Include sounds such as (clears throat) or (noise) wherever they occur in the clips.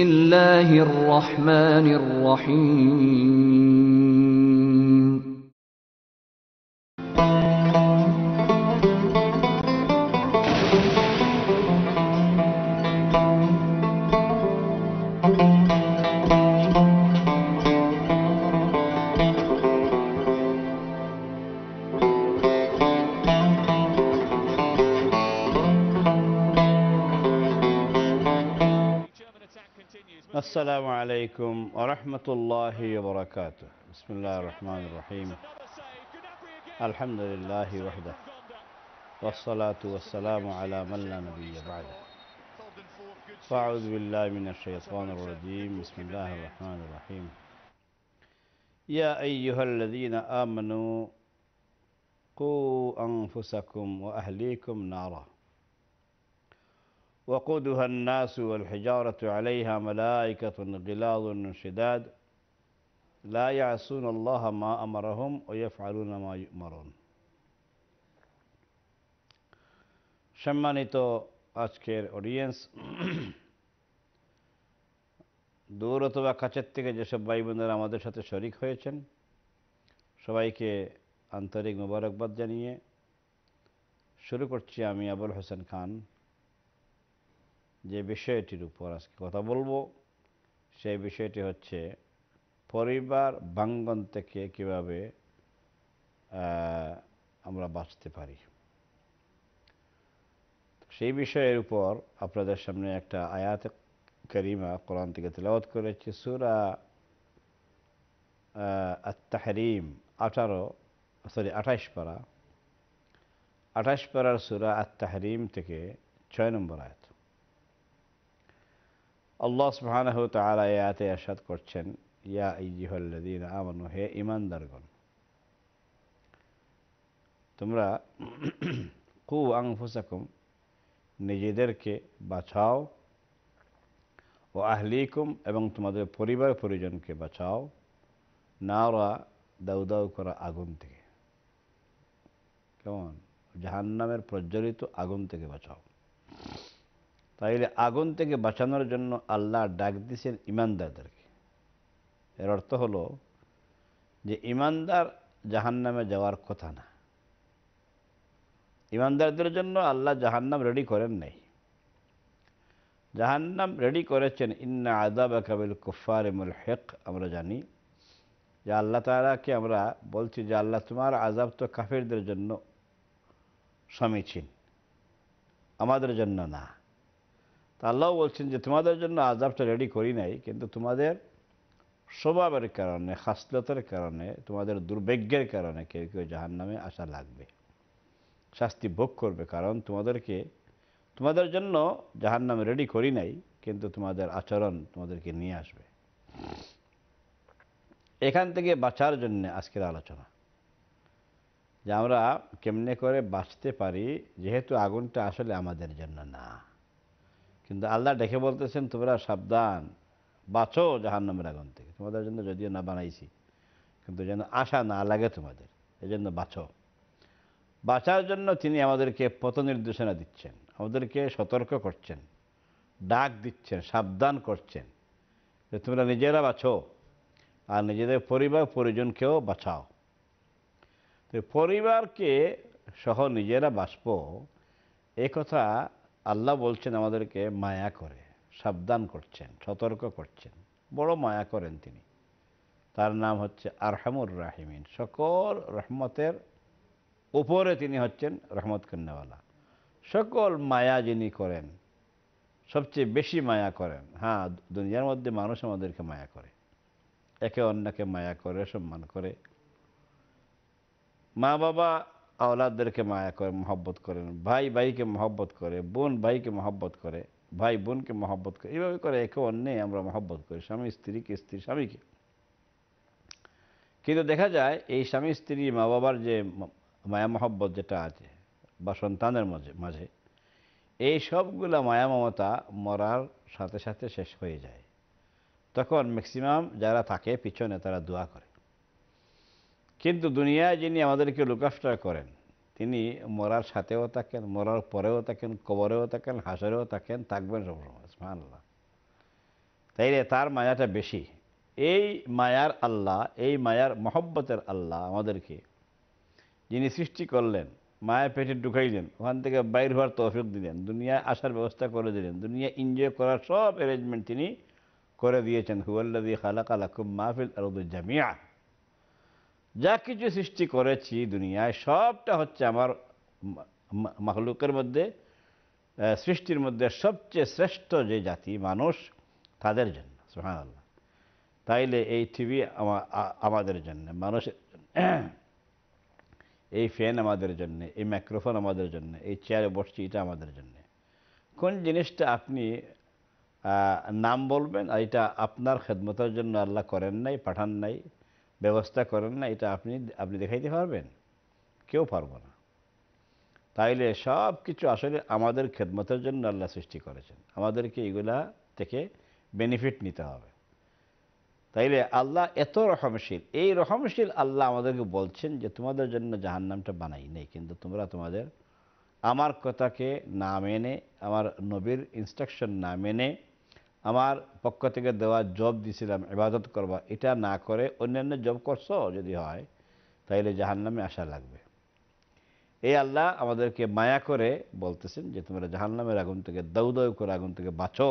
الله الرحمن الرحيم السلام عليكم ورحمة الله وبركاته بسم الله الرحمن الرحيم الحمد لله وحده والصلاة والسلام على من لا نبي بعده فأعوذ بالله من الشيطان الرجيم بسم الله الرحمن الرحيم يا أيها الذين آمنوا قوا أنفسكم وأهليكم نارا وقودها الناس والحجارة عليها ملائكة غلاظ شداد لا يعصون الله ما أمرهم ويفعلون ما يؤمرون شماني تو أشكر أورينس دورة تو كاتشت تيجي جسب باي بندر أمادة شاتي شريك هويتشن شواي كي أنتريك مبارك بات جانيه شروع كرتشي أمي أبو الحسن خان যে বিষয়টির উপর আজকে কথা বলবো সেই বিষয়টি হচ্ছে পরিবার ভাঙ্গন থেকে কীভাবে আমরা বাঁচতে পারি সেই বিষয়ের উপর আপনাদের সামনে একটা আয়াত করিমা কোরআন থেকে তেলাওত করেছি সুরা আত্মাহরিম আঠারো সরি আঠাইশ পারা আঠাশ পাড়ার সুরা আত্মাহরিম থেকে ছয় নম্বর আয়াত আল্লাহ সুহানাহ তালা এতে আসাদ করছেন ইয়া ইজিহল্লাদিন আমানু হে ইমানদারগণ তোমরা (clears throat) কু আংফুসাকুম নিজেদেরকে বাঁচাও ও আহলিকুম এবং তোমাদের পরিবার পরিজনকে বাঁচাও নাওরা দাউদাউ করা আগুন থেকে কেমন জাহান্নামের প্রজ্বলিত আগুন থেকে বাঁচাও তাইলে আগুন থেকে বাঁচানোর জন্য আল্লাহ ডাক দিয়েছেন ইমানদারদেরকে এর অর্থ হলো যে ইমানদার জাহান্নামে যাওয়ার কথা না ইমানদারদের জন্য আল্লাহ জাহান্নাম রেডি করেন নাই জাহান্নাম রেডি করেছেন ইন্না আদাব কাবিল কুফার এমুল হেক আমরা জানি যে আল্লাহ তালাকে আমরা বলছি যে আল্লাহ তোমার আজাব তো কাফেরদের জন্য সমীচীন আমাদের জন্য না তা আল্লাহ বলছেন যে তোমাদের জন্য আজাবটা রেডি করি নাই কিন্তু তোমাদের স্বভাবের কারণে হাসলতের কারণে তোমাদের দুর্ভাগ্যের কারণে কেউ কেউ জাহান নামে আসা লাগবে শাস্তি ভোগ করবে কারণ তোমাদেরকে তোমাদের জন্য জাহান নামে রেডি করি নাই কিন্তু তোমাদের আচরণ তোমাদেরকে নিয়ে আসবে এখান থেকে বাঁচার জন্য আজকের আলোচনা যে আমরা কেমনে করে বাঁচতে পারি যেহেতু আগুনটা আসলে আমাদের জন্য না কিন্তু আল্লাহ ডেকে বলতেছেন তোমরা সাবধান বাঁচো জাহান্নামের আগুন থেকে তোমাদের জন্য যদিও না বানাইছি কিন্তু যেন আশা না লাগে তোমাদের এই জন্য বাঁচো বাঁচার জন্য তিনি আমাদেরকে পথ নির্দেশনা দিচ্ছেন আমাদেরকে সতর্ক করছেন ডাক দিচ্ছেন সাবধান করছেন যে তোমরা নিজেরা বাঁচো আর নিজেদের পরিবার পরিজনকেও বাঁচাও তো পরিবারকে সহ নিজেরা বাঁচব এ কথা আল্লাহ বলছেন আমাদেরকে মায়া করে সাবধান করছেন সতর্ক করছেন বড় মায়া করেন তিনি তার নাম হচ্ছে আরহামুর রাহিমিন সকল রহমতের উপরে তিনি হচ্ছেন রহমত কন্যাওয়ালা সকল মায়া যিনি করেন সবচেয়ে বেশি মায়া করেন হ্যাঁ দুনিয়ার মধ্যে মানুষ আমাদেরকে মায়া করে একে অন্যকে মায়া করে সম্মান করে মা বাবা আওলাদদেরকে মায়া করে মহব্বত করেন ভাই ভাইকে মহব্বত করে বোন ভাইকে মহব্বত করে ভাই বোনকে মহব্বত করে এইভাবে করে একে অন্যে আমরা মহব্বত করি স্বামী স্ত্রীকে স্ত্রী স্বামীকে কিন্তু দেখা যায় এই স্বামী স্ত্রী মা বাবার যে মায়া মহব্বত যেটা আছে বা সন্তানের মাঝে মাঝে এই সবগুলো মায়া মমতা মরার সাথে সাথে শেষ হয়ে যায় তখন ম্যাক্সিমাম যারা থাকে পিছনে তারা দোয়া করে কিন্তু দুনিয়ায় যিনি আমাদেরকে লোকাশ্রয় করেন তিনি মরার সাথেও থাকেন মরার পরেও থাকেন কবরেও থাকেন হাসরেও থাকেন থাকবেন সবসময় তাই রে তার মায়াটা বেশি এই মায়ার আল্লাহ এই মায়ার মহব্বতের আল্লাহ আমাদেরকে যিনি সৃষ্টি করলেন মায়া পেটে ঢুকাইলেন ওখান থেকে বাইর হওয়ার তহফিক দিলেন দুনিয়ায় আসার ব্যবস্থা করে দিলেন দুনিয়া এনজয় করার সব অ্যারেঞ্জমেন্ট তিনি করে দিয়েছেন হুয়াল্লাদি খুব মাহফিল আর জামিয়া যা কিছু সৃষ্টি করেছি দুনিয়ায় সবটা হচ্ছে আমার মাহলুকের মধ্যে সৃষ্টির মধ্যে সবচেয়ে শ্রেষ্ঠ যে জাতি মানুষ তাদের জন্য সোহান আল্লাহ তাইলে এই টিভি আমাদের জন্য মানুষের এই ফ্যান আমাদের জন্য এই মাইক্রোফোন আমাদের জন্য এই চেয়ারে বসছি এটা আমাদের জন্য কোন জিনিসটা আপনি নাম বলবেন আর এটা আপনার খেদমতের জন্য আল্লাহ করেন নাই পাঠান নাই ব্যবস্থা করেন না এটা আপনি আপনি দেখাইতে পারবেন কেউ পারব না তাইলে সব কিছু আসলে আমাদের খেদমতের জন্য আল্লাহ সৃষ্টি করেছেন আমাদেরকে এগুলা থেকে বেনিফিট নিতে হবে তাইলে আল্লাহ এত রহমশীল এই রহমশীল আল্লাহ আমাদেরকে বলছেন যে তোমাদের জন্য জাহান্নামটা বানাই নেই কিন্তু তোমরা তোমাদের আমার কথাকে না মেনে আমার নবীর ইনস্ট্রাকশন না মেনে আমার পক্ষ থেকে দেওয়া জব দিছিলাম ইবাদত করবা এটা না করে অন্যান্য জব করছো যদি হয় তাইলে জাহান্নামে আসা লাগবে এই আল্লাহ আমাদেরকে মায়া করে বলতেছেন যে তোমরা জাহান্নামের আগুন থেকে দৌ দৌ করে আগুন থেকে বাঁচো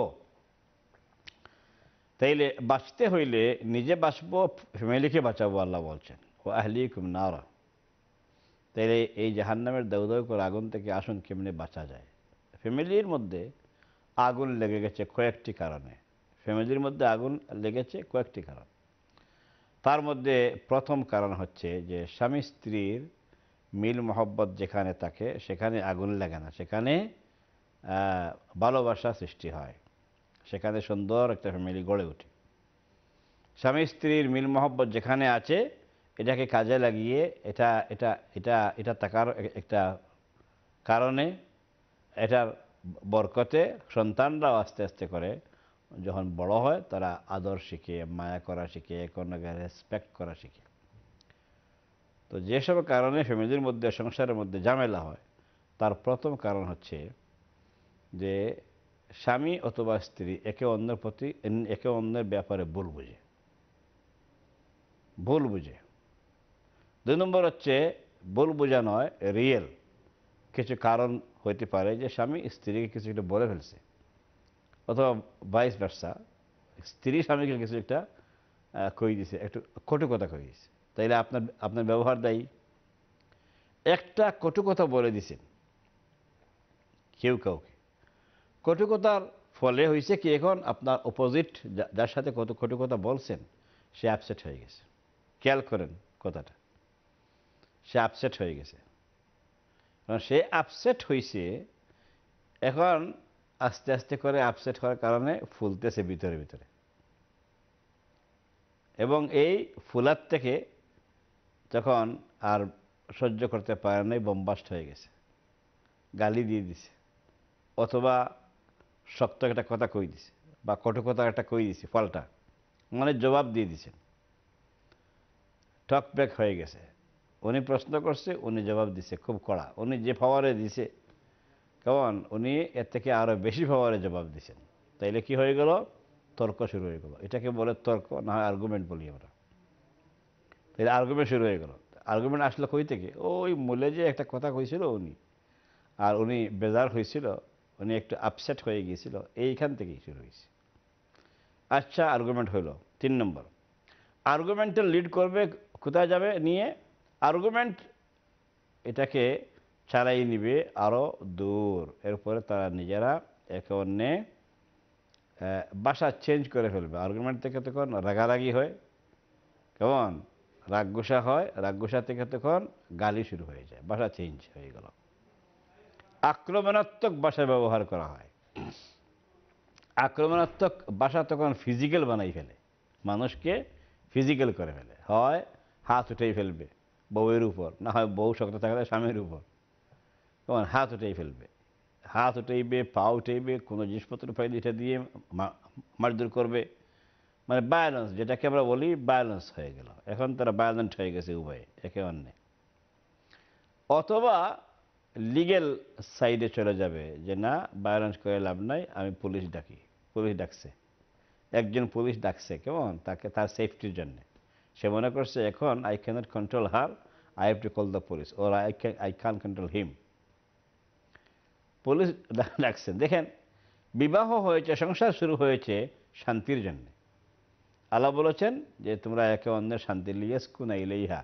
তাইলে বাঁচতে হইলে নিজে বাঁচবো ফ্যামিলিকে বাঁচাবো আল্লাহ বলছেন ও আহলি নার তাইলে এই জাহান্নামের দৌ দৌ করে আগুন থেকে আসুন কেমনে বাঁচা যায় ফ্যামিলির মধ্যে আগুন লেগে গেছে কয়েকটি কারণে ফ্যামিলির মধ্যে আগুন লেগেছে কয়েকটি কারণ তার মধ্যে প্রথম কারণ হচ্ছে যে স্বামী স্ত্রীর মিল মহব্বত যেখানে থাকে সেখানে আগুন লাগে না সেখানে ভালোবাসা সৃষ্টি হয় সেখানে সুন্দর একটা ফ্যামিলি গড়ে ওঠে স্বামী স্ত্রীর মিল মহব্বত যেখানে আছে এটাকে কাজে লাগিয়ে এটা এটা এটা এটা থাকার একটা কারণে এটার বরকতে সন্তানরাও আস্তে আস্তে করে যখন বড় হয় তারা আদর শিখে মায়া করা শিখে কন্যাকে রেসপেক্ট করা শিখে তো যেসব কারণে ফ্যামিলির মধ্যে সংসারের মধ্যে ঝামেলা হয় তার প্রথম কারণ হচ্ছে যে স্বামী অথবা স্ত্রী একে অন্যের প্রতি একে অন্যের ব্যাপারে ভুল বুঝে ভুল বুঝে দুই নম্বর হচ্ছে ভুল বোঝা নয় রিয়েল কিছু কারণ হইতে পারে যে স্বামী স্ত্রীকে কিছু একটা বলে ফেলছে অথবা বাইশ ব্যবসা স্ত্রী স্বামীকে কিছু একটা কই দিছে একটু কটু কথা কই দিছে তাইলে আপনার আপনার ব্যবহার দেয় একটা কটু কথা বলে দিছেন কেউ কাউকে কটু ফলে হয়েছে কি এখন আপনার অপোজিট যার সাথে কত কটু বলছেন সে আপসেট হয়ে গেছে খেয়াল করেন কথাটা সে আপসেট হয়ে গেছে কারণ সে আপসেট হয়েছে এখন আস্তে আস্তে করে আপসেট হওয়ার কারণে ফুলতেছে ভিতরে ভিতরে এবং এই ফুলার থেকে যখন আর সহ্য করতে পারে নাই বোমবাস্ট হয়ে গেছে গালি দিয়ে দিছে অথবা শক্ত একটা কথা কই দিছে বা কথা একটা কই দিছে ফলটা মানে জবাব দিয়ে দিছেন টকব্যাক হয়ে গেছে উনি প্রশ্ন করছে উনি জবাব দিছে খুব কড়া উনি যে ফাওয়ারে দিছে কেমন উনি এর থেকে আরও বেশি ফাওয়ারে জবাব দিছেন তাইলে কি হয়ে গেল তর্ক শুরু হয়ে গেল এটাকে বলে তর্ক না হয় আর্গুমেন্ট বলি আমরা তাইলে আর্গুমেন্ট শুরু হয়ে গেল আর্গুমেন্ট আসলো কই থেকে ওই মূলে যে একটা কথা কইছিল উনি আর উনি বেজার হয়েছিল উনি একটু আপসেট হয়ে গিয়েছিল এইখান থেকেই শুরু হয়েছে আচ্ছা আর্গুমেন্ট হইল তিন নম্বর আর্গুমেন্টে লিড করবে কোথায় যাবে নিয়ে আর্গুমেন্ট এটাকে ছাড়াই নিবে আরও দূর এরপরে তারা নিজেরা একে অন্যে বাসা চেঞ্জ করে ফেলবে আর্গুমেন্ট থেকে তখন রাগারাগি হয় কেমন রাগগুসা হয় রাগগুসা থেকে তখন গালি শুরু হয়ে যায় বাসা চেঞ্জ হয়ে গেল আক্রমণাত্মক বাসা ব্যবহার করা হয় আক্রমণাত্মক বাসা তখন ফিজিক্যাল বানাই ফেলে মানুষকে ফিজিক্যাল করে ফেলে হয় হাত উঠেই ফেলবে বউয়ের উপর না হয় বউ শক্ত থাকলে স্বামীর উপর কেমন হাত উঠেই ফেলবে হাত উঠেইবে পা উঠেইবে কোনো জিনিসপত্র ফেলে এটা দিয়ে মারদুর করবে মানে ব্যালেন্স যেটাকে আমরা বলি ব্যালেন্স হয়ে গেল এখন তারা ব্যালেন্স হয়ে গেছে উভয়ে একে অন্য অথবা লিগেল সাইডে চলে যাবে যে না ব্যালেন্স করে লাভ নাই আমি পুলিশ ডাকি পুলিশ ডাকছে একজন পুলিশ ডাকছে কেমন তাকে তার সেফটির জন্যে সে মনে করছে এখন I can't control her I have to call the police or I can I can control him police ডাকছেন দেখেন বিবাহ হয়েছে সংসার শুরু হয়েছে শান্তির জন্যে আল্লাহ বলেছেন যে তোমরা একে অন্যের শান্তি লিয়াসকুনা ইলেইহা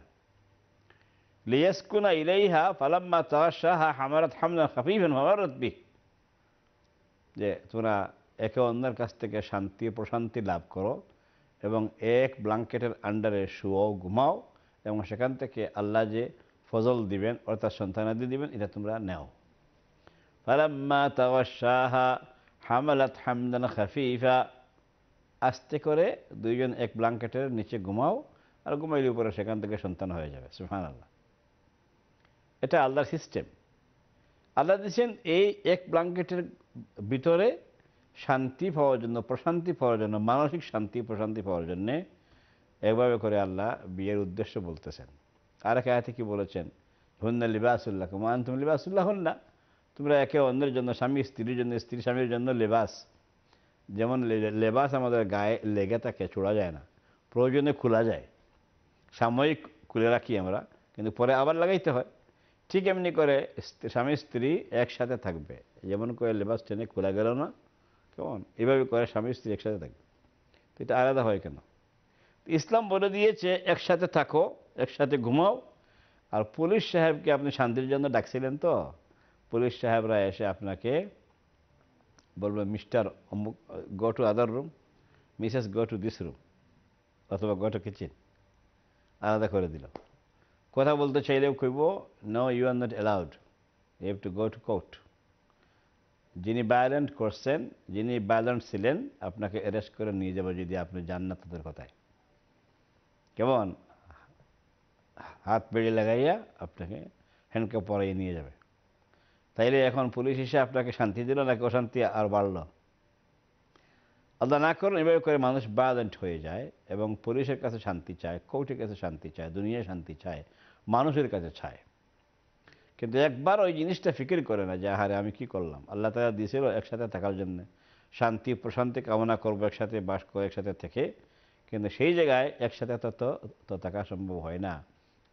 লিয়াসকুনা ইলেইহা পালাম্মা তাহা হামারাত হামলা হাফিফেন হামারত বি যে তোমরা একে অন্যের কাছ থেকে শান্তি প্রশান্তি লাভ করো এবং এক ব্লাঙ্কেটের আন্ডারে শুয়াও ঘুমাও এবং সেখান থেকে আল্লাহ যে ফজল দিবেন অর্থাৎ সন্তানাদি দিবেন এটা তোমরা নেও ফালাম্মা তাওয়াশাহা হামালাত হামদান খাফিফা আস্তে করে দুইজন এক ব্লাঙ্কেটের নিচে ঘুমাও আর ঘুমাইলে উপরে সেখান থেকে সন্তান হয়ে যাবে সুফান আল্লাহ এটা আল্লাহর সিস্টেম আল্লাহ দিচ্ছেন এই এক ব্লাঙ্কেটের ভিতরে শান্তি পাওয়ার জন্য প্রশান্তি পাওয়ার জন্য মানসিক শান্তি প্রশান্তি পাওয়ার জন্যে এভাবে করে আল্লাহ বিয়ের উদ্দেশ্য বলতেছেন আর এক আয়াতে কি বলেছেন হুন্না লিবাসুল্লাহ মান তুমি লিবাসুল্লাহ না তোমরা একে অন্যের জন্য স্বামী স্ত্রীর জন্য স্ত্রী স্বামীর জন্য লেবাস যেমন লেবাস আমাদের গায়ে লেগে থাকে ছোড়া যায় না প্রয়োজনে খোলা যায় সাময়িক খুলে রাখি আমরা কিন্তু পরে আবার লাগাইতে হয় ঠিক এমনি করে স্বামী স্ত্রী একসাথে থাকবে যেমন করে লেবাস ট্রেনে খোলা গেল না কেমন এভাবে করে স্বামী স্ত্রী একসাথে থাকবে এটা আলাদা হয় কেন ইসলাম বলে দিয়েছে একসাথে থাকো একসাথে ঘুমাও আর পুলিশ সাহেবকে আপনি শান্তির জন্য ডাকছিলেন তো পুলিশ সাহেবরা এসে আপনাকে বলবে মিস্টার অমুক go to other room Mrs go to this room অথবা গো টু কিচেন আলাদা করে দিল কথা বলতে চাইলেও কইব no you are not allowed you have to go to court যিনি ভায়োলেন্ট করছেন যিনি ভায়োলেন্ট ছিলেন আপনাকে অ্যারেস্ট করে নিয়ে যাবে যদি আপনি যান না তাদের কথায় কেমন হাত পেড়ে লাগাইয়া আপনাকে হ্যান্ডকে পরাই নিয়ে যাবে তাইলে এখন পুলিশ এসে আপনাকে শান্তি দিল নাকি অশান্তি আর বাড়ল আল্লাহ না করুন এভাবে করে মানুষ ভায়োলেন্ট হয়ে যায় এবং পুলিশের কাছে শান্তি চায় কোর্টের কাছে শান্তি চায় দুনিয়ায় শান্তি চায় মানুষের কাছে চায় কিন্তু একবার ওই জিনিসটা ফিকির করে না যে আহারে আমি কি করলাম আল্লাহ তালা দিয়েছিল একসাথে থাকার জন্য শান্তি প্রশান্তি কামনা করবো একসাথে বাস করবো একসাথে থেকে কিন্তু সেই জায়গায় একসাথে তো তো থাকা সম্ভব হয় না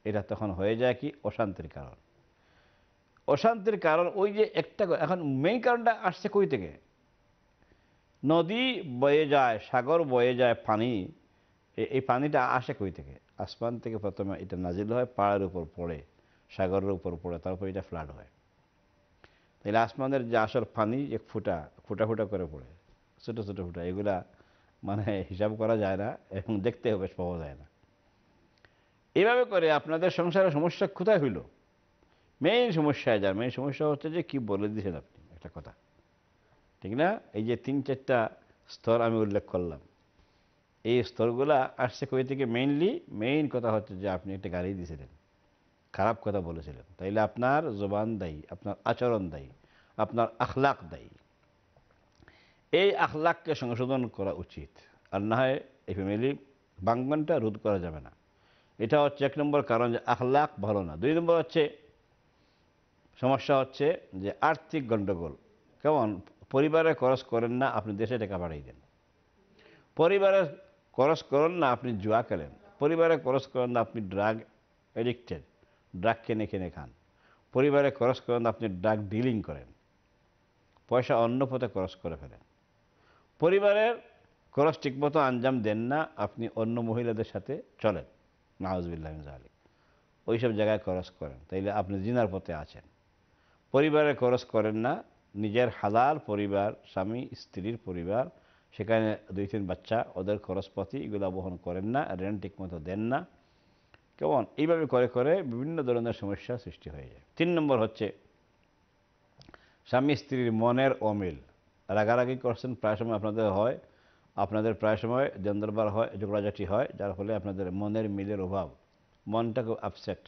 এটা তখন হয়ে যায় কি অশান্তির কারণ অশান্তির কারণ ওই যে একটা এখন মেইন কারণটা আসছে কই থেকে নদী বয়ে যায় সাগর বয়ে যায় পানি এই পানিটা আসে কই থেকে আসমান থেকে প্রথমে এটা নাজিল হয় পাহাড়ের উপর পড়ে সাগরের উপর পড়ে তারপর এটা ফ্লাড হয় তাহলে আসমানের যে আসর পানি এক ফুটা ফুটা ফুটা করে পড়ে ছোটো ছোটো ফুটা এগুলা মানে হিসাব করা যায় না এবং দেখতে বেশ পাওয়া যায় না এভাবে করে আপনাদের সংসারের সমস্যা কোথায় হইল মেইন সমস্যা যার মেইন সমস্যা হচ্ছে যে কী বলে দিয়েছেন আপনি একটা কথা ঠিক না এই যে তিন চারটা স্তর আমি উল্লেখ করলাম এই স্তরগুলা আসছে কই থেকে মেইনলি মেইন কথা হচ্ছে যে আপনি একটা গাড়ি দিয়েছিলেন খারাপ কথা বলেছিলেন তাইলে আপনার জবান দায়ী আপনার আচরণ দায়ী আপনার আখলাক দায়ী এই আখলাককে সংশোধন করা উচিত আর না হয় এই ফ্যামিলি বাঙ্গনটা রোধ করা যাবে না এটা হচ্ছে এক নম্বর কারণ যে আখলাক ভালো না দুই নম্বর হচ্ছে সমস্যা হচ্ছে যে আর্থিক গণ্ডগোল কেমন পরিবারে খরচ করেন না আপনি দেশে টাকা বাড়িয়ে দেন পরিবারে খরচ করেন না আপনি জুয়া খেলেন পরিবারে খরচ করেন না আপনি ড্রাগ এডিক্টেড ড্রাগ কিনে কিনে খান পরিবারে খরচ করেন আপনি ড্রাগ ডিলিং করেন পয়সা অন্য পথে খরচ করে ফেলেন পরিবারের খরচ ঠিকমতো আঞ্জাম দেন না আপনি অন্য মহিলাদের সাথে চলেন নাহজবিল্লাহ ওই ওইসব জায়গায় খরচ করেন তাইলে আপনি জিনার পথে আছেন পরিবারে খরচ করেন না নিজের হালাল পরিবার স্বামী স্ত্রীর পরিবার সেখানে দুই তিন বাচ্চা ওদের খরচপথে এগুলো বহন করেন না রেন্ট ঠিকমতো দেন না কেমন এইভাবে করে করে বিভিন্ন ধরনের সমস্যা সৃষ্টি হয়ে যায় তিন নম্বর হচ্ছে স্বামী স্ত্রীর মনের অমিল রাগারাগি করছেন প্রায় সময় আপনাদের হয় আপনাদের প্রায় সময় জন্দরবার হয় ঝগড়াঝাটি হয় যার ফলে আপনাদের মনের মিলের অভাব মনটা খুব আপসেট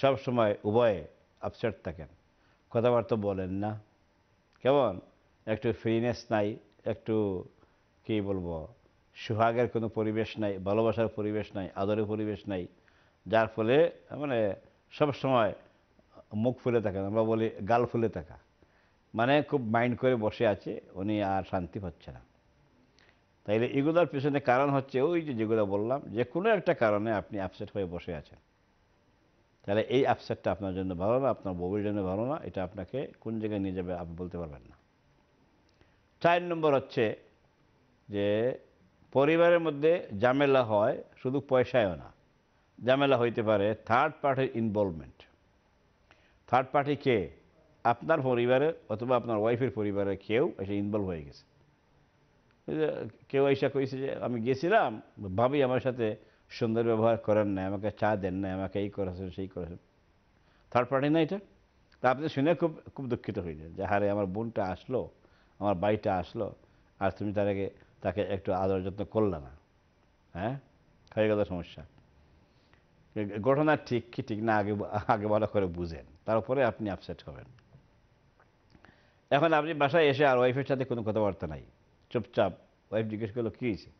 সব সময় উভয়ে আপসেট থাকেন কথাবার্তা বলেন না কেমন একটু ফ্রিনেস নাই একটু কী বলবো সুহাগের কোনো পরিবেশ নাই ভালোবাসার পরিবেশ নাই আদরের পরিবেশ নাই যার ফলে মানে সব সময় মুখ ফুলে থাকা আমরা বলি গাল ফুলে থাকা মানে খুব মাইন্ড করে বসে আছে উনি আর শান্তি হচ্ছে না তাইলে এগুলোর পিছনে কারণ হচ্ছে ওই যে যেগুলো বললাম যে কোনো একটা কারণে আপনি আপসেট হয়ে বসে আছেন তাহলে এই আপসেটটা আপনার জন্য ভালো না আপনার বউয়ের জন্য ভালো না এটা আপনাকে কোন জায়গায় নিয়ে যাবে আপনি বলতে পারবেন না চার নম্বর হচ্ছে যে পরিবারের মধ্যে ঝামেলা হয় শুধু পয়সায়ও না ঝামেলা হইতে পারে থার্ড পার্টির ইনভলভমেন্ট থার্ড পার্টি কে আপনার পরিবারে অথবা আপনার ওয়াইফের পরিবারে কেউ এসে ইনভলভ হয়ে গেছে কেউ এসা কইছে যে আমি গেছিলাম ভাবি আমার সাথে সুন্দর ব্যবহার করেন না আমাকে চা দেন না আমাকে এই করেছেন সেই করেছেন থার্ড পার্টি না এটা তা আপনি শুনে খুব খুব দুঃখিত হইলেন যে হারে আমার বোনটা আসলো আমার বাড়িটা আসলো আর তুমি তার আগে তাকে একটু আদর যত্ন করলে না হ্যাঁ হয়ে গেল সমস্যা ঘটনা ঠিক কি ঠিক না আগে আগে ভালো করে বুঝেন তারপরে আপনি আপসেট হবেন এখন আপনি বাসায় এসে আর ওয়াইফের সাথে কোনো কথাবার্তা নাই চুপচাপ ওয়াইফ জিজ্ঞেস করলো কী হয়েছে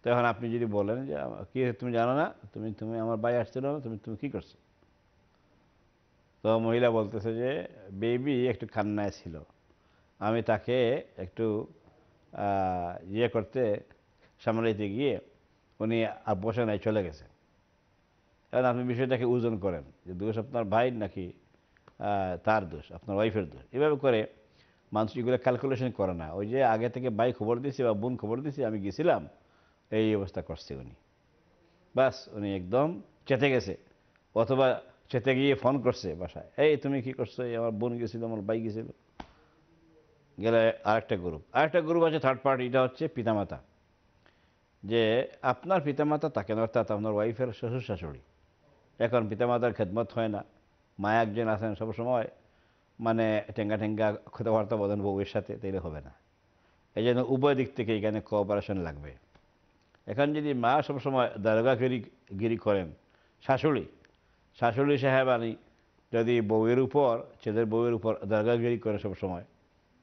তো এখন আপনি যদি বলেন যে কী তুমি জানো না তুমি তুমি আমার বাই আসছিল না তুমি তুমি কী করছো তো মহিলা বলতেছে যে বেবি একটু খান্নায় ছিল আমি তাকে একটু ইয়ে করতে সামলাইতে গিয়ে উনি আর বসে নাই চলে গেছে কারণ আপনি বিষয়টাকে ওজন করেন যে দোষ আপনার ভাই নাকি তার দোষ আপনার ওয়াইফের দোষ এভাবে করে মানুষ এগুলো ক্যালকুলেশন করে না ওই যে আগে থেকে ভাই খবর দিয়েছি বা বোন খবর দিয়েছি আমি গেছিলাম এই অবস্থা করছে উনি বাস উনি একদম চেতে গেছে অথবা চেতে গিয়ে ফোন করছে বাসায় এই তুমি কি করছো আমার বোন গেছিল আমার ভাই গেছিল গেলে আরেকটা গ্রুপ আরেকটা গ্রুপ আছে থার্ড পার্টি এটা হচ্ছে পিতামাতা যে আপনার পিতামাতা তাকে অর্থাৎ আপনার ওয়াইফের শ্বশুর শাশুড়ি এখন পিতামাতার খেদমত হয় না মা একজন আছেন সবসময় মানে ঠেঙ্গা ঠেঙ্গা কথাবার্তা বলেন বউয়ের সাথে তাইলে হবে না এই জন্য উভয় দিক থেকে এখানে কোঅপারেশন লাগবে এখন যদি মা সবসময় দারোগাগিরি গিরি করেন শাশুড়ি শাশুড়ি সাহেবানি যদি বউয়ের উপর ছেলের বউয়ের উপর দারোগাগিরি করে সবসময়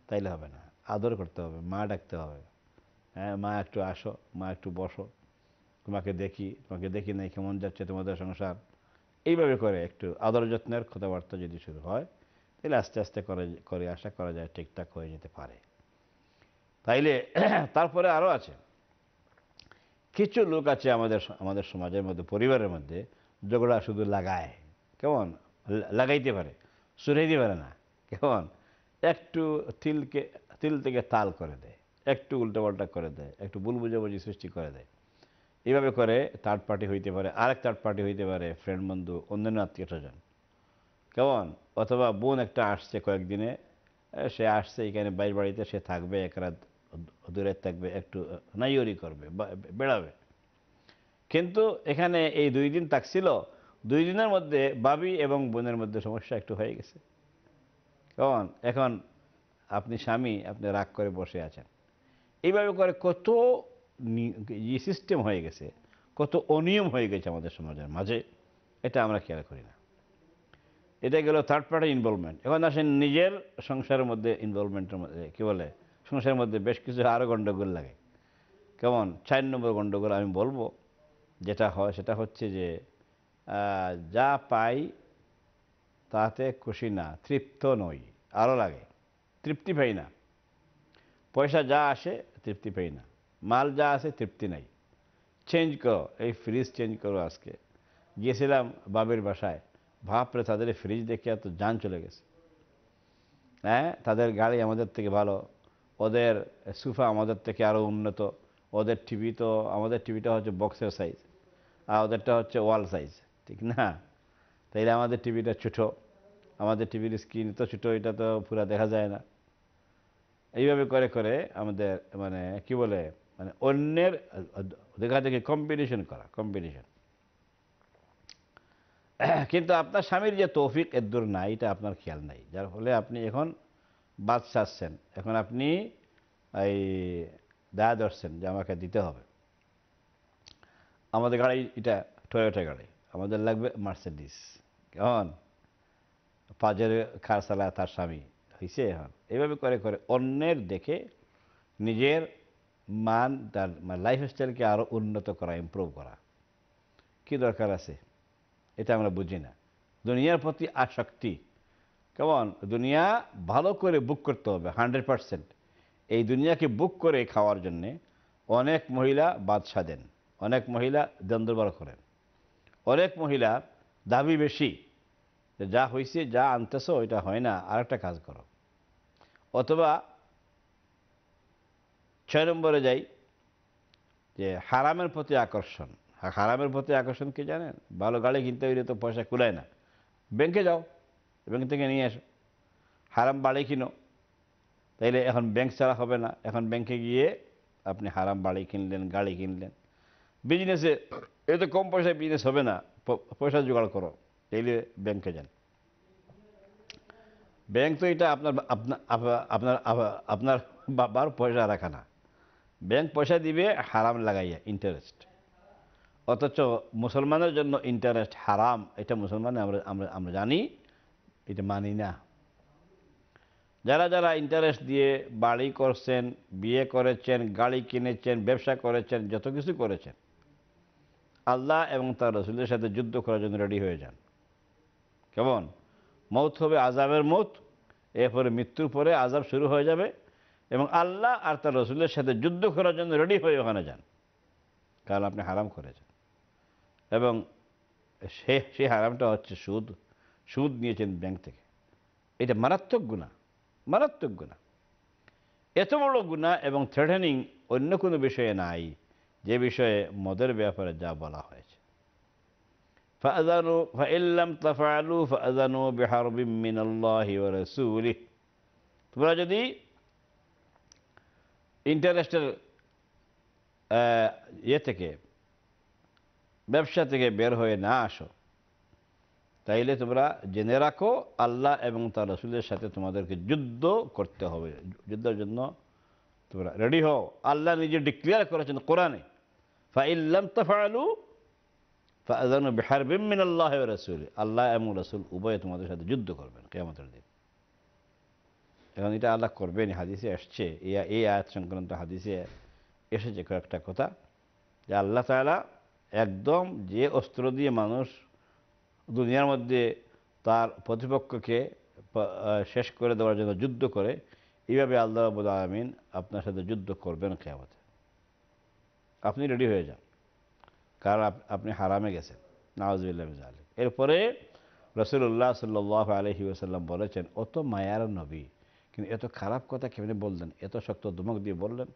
তাইলে হবে না আদর করতে হবে মা ডাকতে হবে হ্যাঁ মা একটু আসো মা একটু বসো তোমাকে দেখি তোমাকে দেখি নাই কেমন যাচ্ছে তোমাদের সংসার এইভাবে করে একটু আদর যত্নের কথাবার্তা যদি শুরু হয় তাহলে আস্তে আস্তে করে করে আশা করা যায় ঠিকঠাক হয়ে যেতে পারে তাইলে (clears throat) তারপরে আরও আছে কিছু লোক আছে আমাদের আমাদের সমাজের মধ্যে পরিবারের মধ্যে ঝগড়া শুধু লাগায় কেমন লাগাইতে পারে সুরাইতে পারে না কেমন একটু তিলকে তিল থেকে তাল করে দেয় একটু পাল্টা করে দেয় একটু ভুল বুঝাবুঝি সৃষ্টি করে দেয় এভাবে করে থার্ড পার্টি হইতে পারে আরেক থার্ড পার্টি হইতে পারে ফ্রেন্ড বন্ধু অন্যান্য আত্মীয় স্বজন কেমন অথবা বোন একটা আসছে কয়েকদিনে সে আসছে এখানে বাইর বাড়িতে সে থাকবে এক রাত দূরে থাকবে একটু নাইয়রি করবে বেড়াবে কিন্তু এখানে এই দুই দিন থাকছিল দুই দিনের মধ্যে বাবি এবং বোনের মধ্যে সমস্যা একটু হয়ে গেছে কেমন এখন আপনি স্বামী আপনি রাগ করে বসে আছেন এইভাবে করে কত ই সিস্টেম হয়ে গেছে কত অনিয়ম হয়ে গেছে আমাদের সমাজের মাঝে এটা আমরা খেয়াল করি না এটা গেল থার্ড পার্টি ইনভলভমেন্ট এখন আসেন নিজের সংসারের মধ্যে ইনভলভমেন্টের মধ্যে কী বলে সংসারের মধ্যে বেশ কিছু আরও গণ্ডগোল লাগে কেমন চার নম্বর গণ্ডগোল আমি বলবো যেটা হয় সেটা হচ্ছে যে যা পাই তাতে খুশি না তৃপ্ত নই আরও লাগে তৃপ্তি পাই না পয়সা যা আসে তৃপ্তি পাই না মাল যা আছে তৃপ্তি নাই চেঞ্জ করো এই ফ্রিজ চেঞ্জ করো আজকে গিয়েছিলাম বাবের বাসায় ভাবরে তাদের ফ্রিজ দেখে এত যান চলে গেছে হ্যাঁ তাদের গাড়ি আমাদের থেকে ভালো ওদের সুফা আমাদের থেকে আরও উন্নত ওদের টিভি তো আমাদের টিভিটা হচ্ছে বক্সের সাইজ আর ওদেরটা হচ্ছে ওয়াল সাইজ ঠিক না তাইলে আমাদের টিভিটা ছোটো আমাদের টিভির স্ক্রিন তো ছোটো এটা তো পুরা দেখা যায় না এইভাবে করে করে আমাদের মানে কি বলে মানে অন্যের দেখা দেখি কম্পিটিশন করা কম্পিটিশন কিন্তু আপনার স্বামীর যে তৌফিক এর দূর নাই এটা আপনার খেয়াল নাই যার ফলে আপনি এখন বাদ সাজছেন এখন আপনি এই দায়া ধরছেন যে আমাকে দিতে হবে আমাদের গাড়ি এটা টয়োটা গাড়ি আমাদের লাগবে মার্সেডিস কেমন পাজের সালা তার স্বামী হিসে হন এভাবে করে করে অন্যের দেখে নিজের মান তার লাইফস্টাইলকে মানে আরও উন্নত করা ইম্প্রুভ করা কি দরকার আছে এটা আমরা বুঝি না দুনিয়ার প্রতি আসক্তি কেমন দুনিয়া ভালো করে বুক করতে হবে হান্ড্রেড পারসেন্ট এই দুনিয়াকে বুক করে খাওয়ার জন্যে অনেক মহিলা বাদশাহ দেন অনেক মহিলা দ্বন্দ্ব করেন অনেক মহিলা দাবি বেশি যা হয়েছে যা আনতেছ ওইটা হয় না আর একটা কাজ করো অথবা ছয় নম্বরে যাই যে হারামের প্রতি আকর্ষণ হারামের প্রতি আকর্ষণ কি জানেন ভালো গাড়ি কিনতে হইলে তো পয়সা কুলায় না ব্যাংকে যাও ব্যাংক থেকে নিয়ে আসো হারাম বাড়ি কিনো তাইলে এখন ব্যাংক ছাড়া হবে না এখন ব্যাংকে গিয়ে আপনি হারাম বাড়ি কিনলেন গাড়ি কিনলেন বিজনেসে তো কম পয়সায় বিজনেস হবে না পয়সা জোগাড় করো তাইলে ব্যাংকে যান ব্যাংক তো এটা আপনার আপনার আপনার বাবার পয়সা রাখা না ব্যাংক পয়সা দিবে হারাম লাগাইয়া ইন্টারেস্ট অথচ মুসলমানের জন্য ইন্টারেস্ট হারাম এটা মুসলমানে আমরা আমরা আমরা জানি এটা মানি না যারা যারা ইন্টারেস্ট দিয়ে বাড়ি করছেন বিয়ে করেছেন গাড়ি কিনেছেন ব্যবসা করেছেন যত কিছু করেছেন আল্লাহ এবং তার রসুলের সাথে যুদ্ধ করার জন্য রেডি হয়ে যান কেমন মৌত হবে আজাবের মত এরপরে মৃত্যুর পরে আজাব শুরু হয়ে যাবে এবং আল্লাহ আর তার রসুলের সাথে যুদ্ধ করার জন্য রেডি হয়ে ওখানে যান কারণ আপনি হারাম করেছেন এবং সে সেই হারামটা হচ্ছে সুদ সুদ নিয়েছেন ব্যাংক থেকে এটা মারাত্মক গুণা মারাত্মক গুণা এত বড় গুণা এবং থ্রেটেনিং অন্য কোনো বিষয়ে নাই যে বিষয়ে মদের ব্যাপারে যা বলা হয়েছে فأذنوا فإن لم تفعلوا فأذنوا بحرب من الله ورسوله তোমরা যদি ইন্টারেস্টের ইয়ে থেকে ব্যবসা থেকে বের হয়ে না আসো তাইলে তোমরা জেনে রাখো আল্লাহ এবং তার রসুলের সাথে তোমাদেরকে যুদ্ধ করতে হবে যুদ্ধের জন্য তোমরা রেডি হও আল্লাহ নিজে ডিক্লিয়ার করেছেন কোরআনে ফাইল্লাম ফাড়ালু ফাজানু বেহারবিম বিমিন আল্লাহ রসুল আল্লাহ এবং রসুল উভয়ে তোমাদের সাথে যুদ্ধ করবেন কেয়ামতের দিন এখন এটা আল্লাহ করবেন হাদিসে আসছে এই আয়াত সংক্রান্ত হাদিসে এসেছে কয়েকটা কথা যে আল্লাহ তালা একদম যে অস্ত্র দিয়ে মানুষ দুনিয়ার মধ্যে তার প্রতিপক্ষকে শেষ করে দেওয়ার জন্য যুদ্ধ করে এইভাবে আল্লাহ আবুল আলমিন আপনার সাথে যুদ্ধ করবেন কেমতে আপনি রেডি হয়ে যান কারণ আপনি হারামে গেছেন নওয়াজ এরপরে রসুল্লাহ সাল্লাহ আলহি ওসাল্লাম বলেছেন অত মায়ার নবী কিন্তু এত খারাপ কথা কেমনি বললেন এত শক্ত ধুমক দিয়ে বললেন